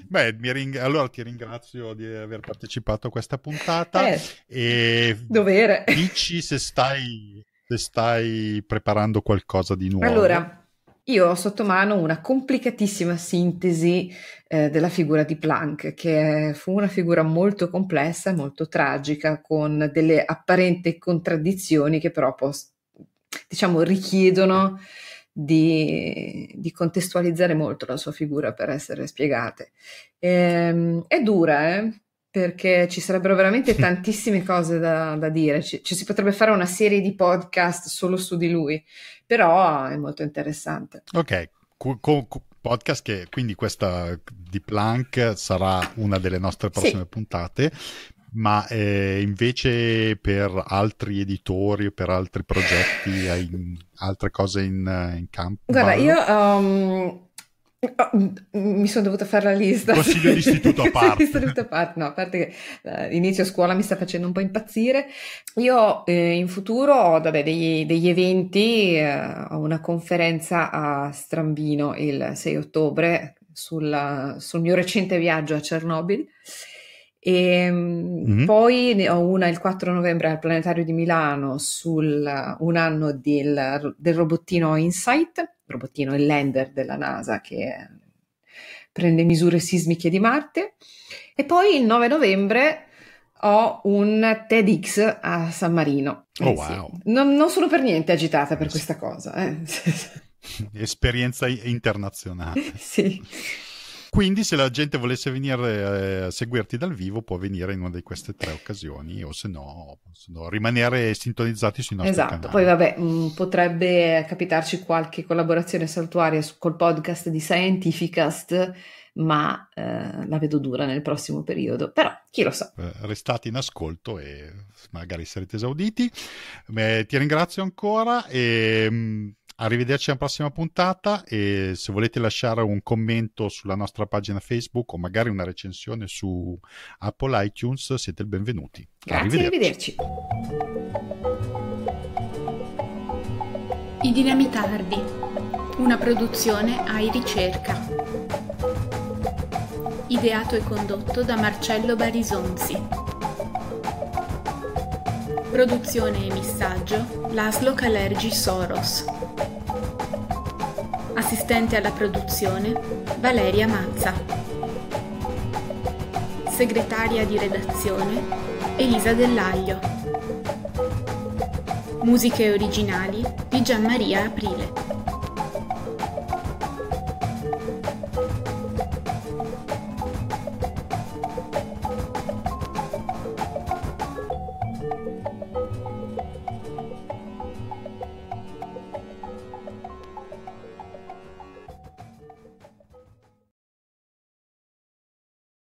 B: Beh, ring... allora ti ringrazio di aver partecipato a questa puntata. Eh, e dovere. Dici se stai, se stai preparando qualcosa di nuovo. Allora,
A: io ho sotto mano una complicatissima sintesi eh, della figura di Planck, che fu una figura molto complessa molto tragica, con delle apparenti contraddizioni che però, post- diciamo, richiedono di, di, contestualizzare molto la sua figura per essere spiegate. E, ehm, è dura, eh? perché ci sarebbero veramente tantissime cose da, da dire, ci, ci, si potrebbe fare una serie di podcast solo su di lui, però è molto interessante.
B: Ok, cu- cu- podcast che quindi questa di Planck sarà una delle nostre prossime sì. puntate ma eh, invece per altri editori, per altri progetti, hai in, altre cose in, in campo? Guarda, io
A: um, mi sono dovuta fare la lista. Consiglio di istituto a parte. istituto a parte, no, a parte che eh, inizio scuola mi sta facendo un po' impazzire. Io eh, in futuro ho vabbè, degli, degli, eventi, eh, ho una conferenza a Strambino il 6 ottobre sulla, sul mio recente viaggio a Chernobyl. E ehm, mm-hmm. poi ne ho una il 4 novembre al Planetario di Milano su un anno del, del robottino InSight, robottino il lander della NASA che prende misure sismiche di Marte. E poi il 9 novembre ho un TEDx a San Marino. Oh, eh wow. Sì. Non, non, sono per niente agitata per questa cosa. Eh.
B: Esperienza internazionale. sì. Quindi, se la gente volesse venire eh, a seguirti dal vivo, può venire in una di queste tre occasioni, o se no, se rimanere sintonizzati sui nostri esatto. canali.
A: Esatto, poi vabbè, mm, potrebbe capitarci qualche collaborazione saltuaria col podcast di Scientificast ma eh, la vedo dura nel
B: prossimo periodo, però chi lo sa. Eh, restate in ascolto e magari sarete esauditi. Beh, ti ringrazio ancora e mm, Arrivederci alla prossima puntata e se volete lasciare un commento sulla nostra pagina Facebook o magari una recensione su Apple iTunes siete il benvenuti. Grazie, arrivederci.
C: arrivederci. I Dinamitardi, una produzione ai ricerca. Ideato e condotto da Marcello Barisonzi. Produzione e missaggio Laszlo Calergi Soros. Assistente alla produzione Valeria Mazza. Segretaria di redazione Elisa Dell'Aglio. Musiche originali di Gianmaria Aprile.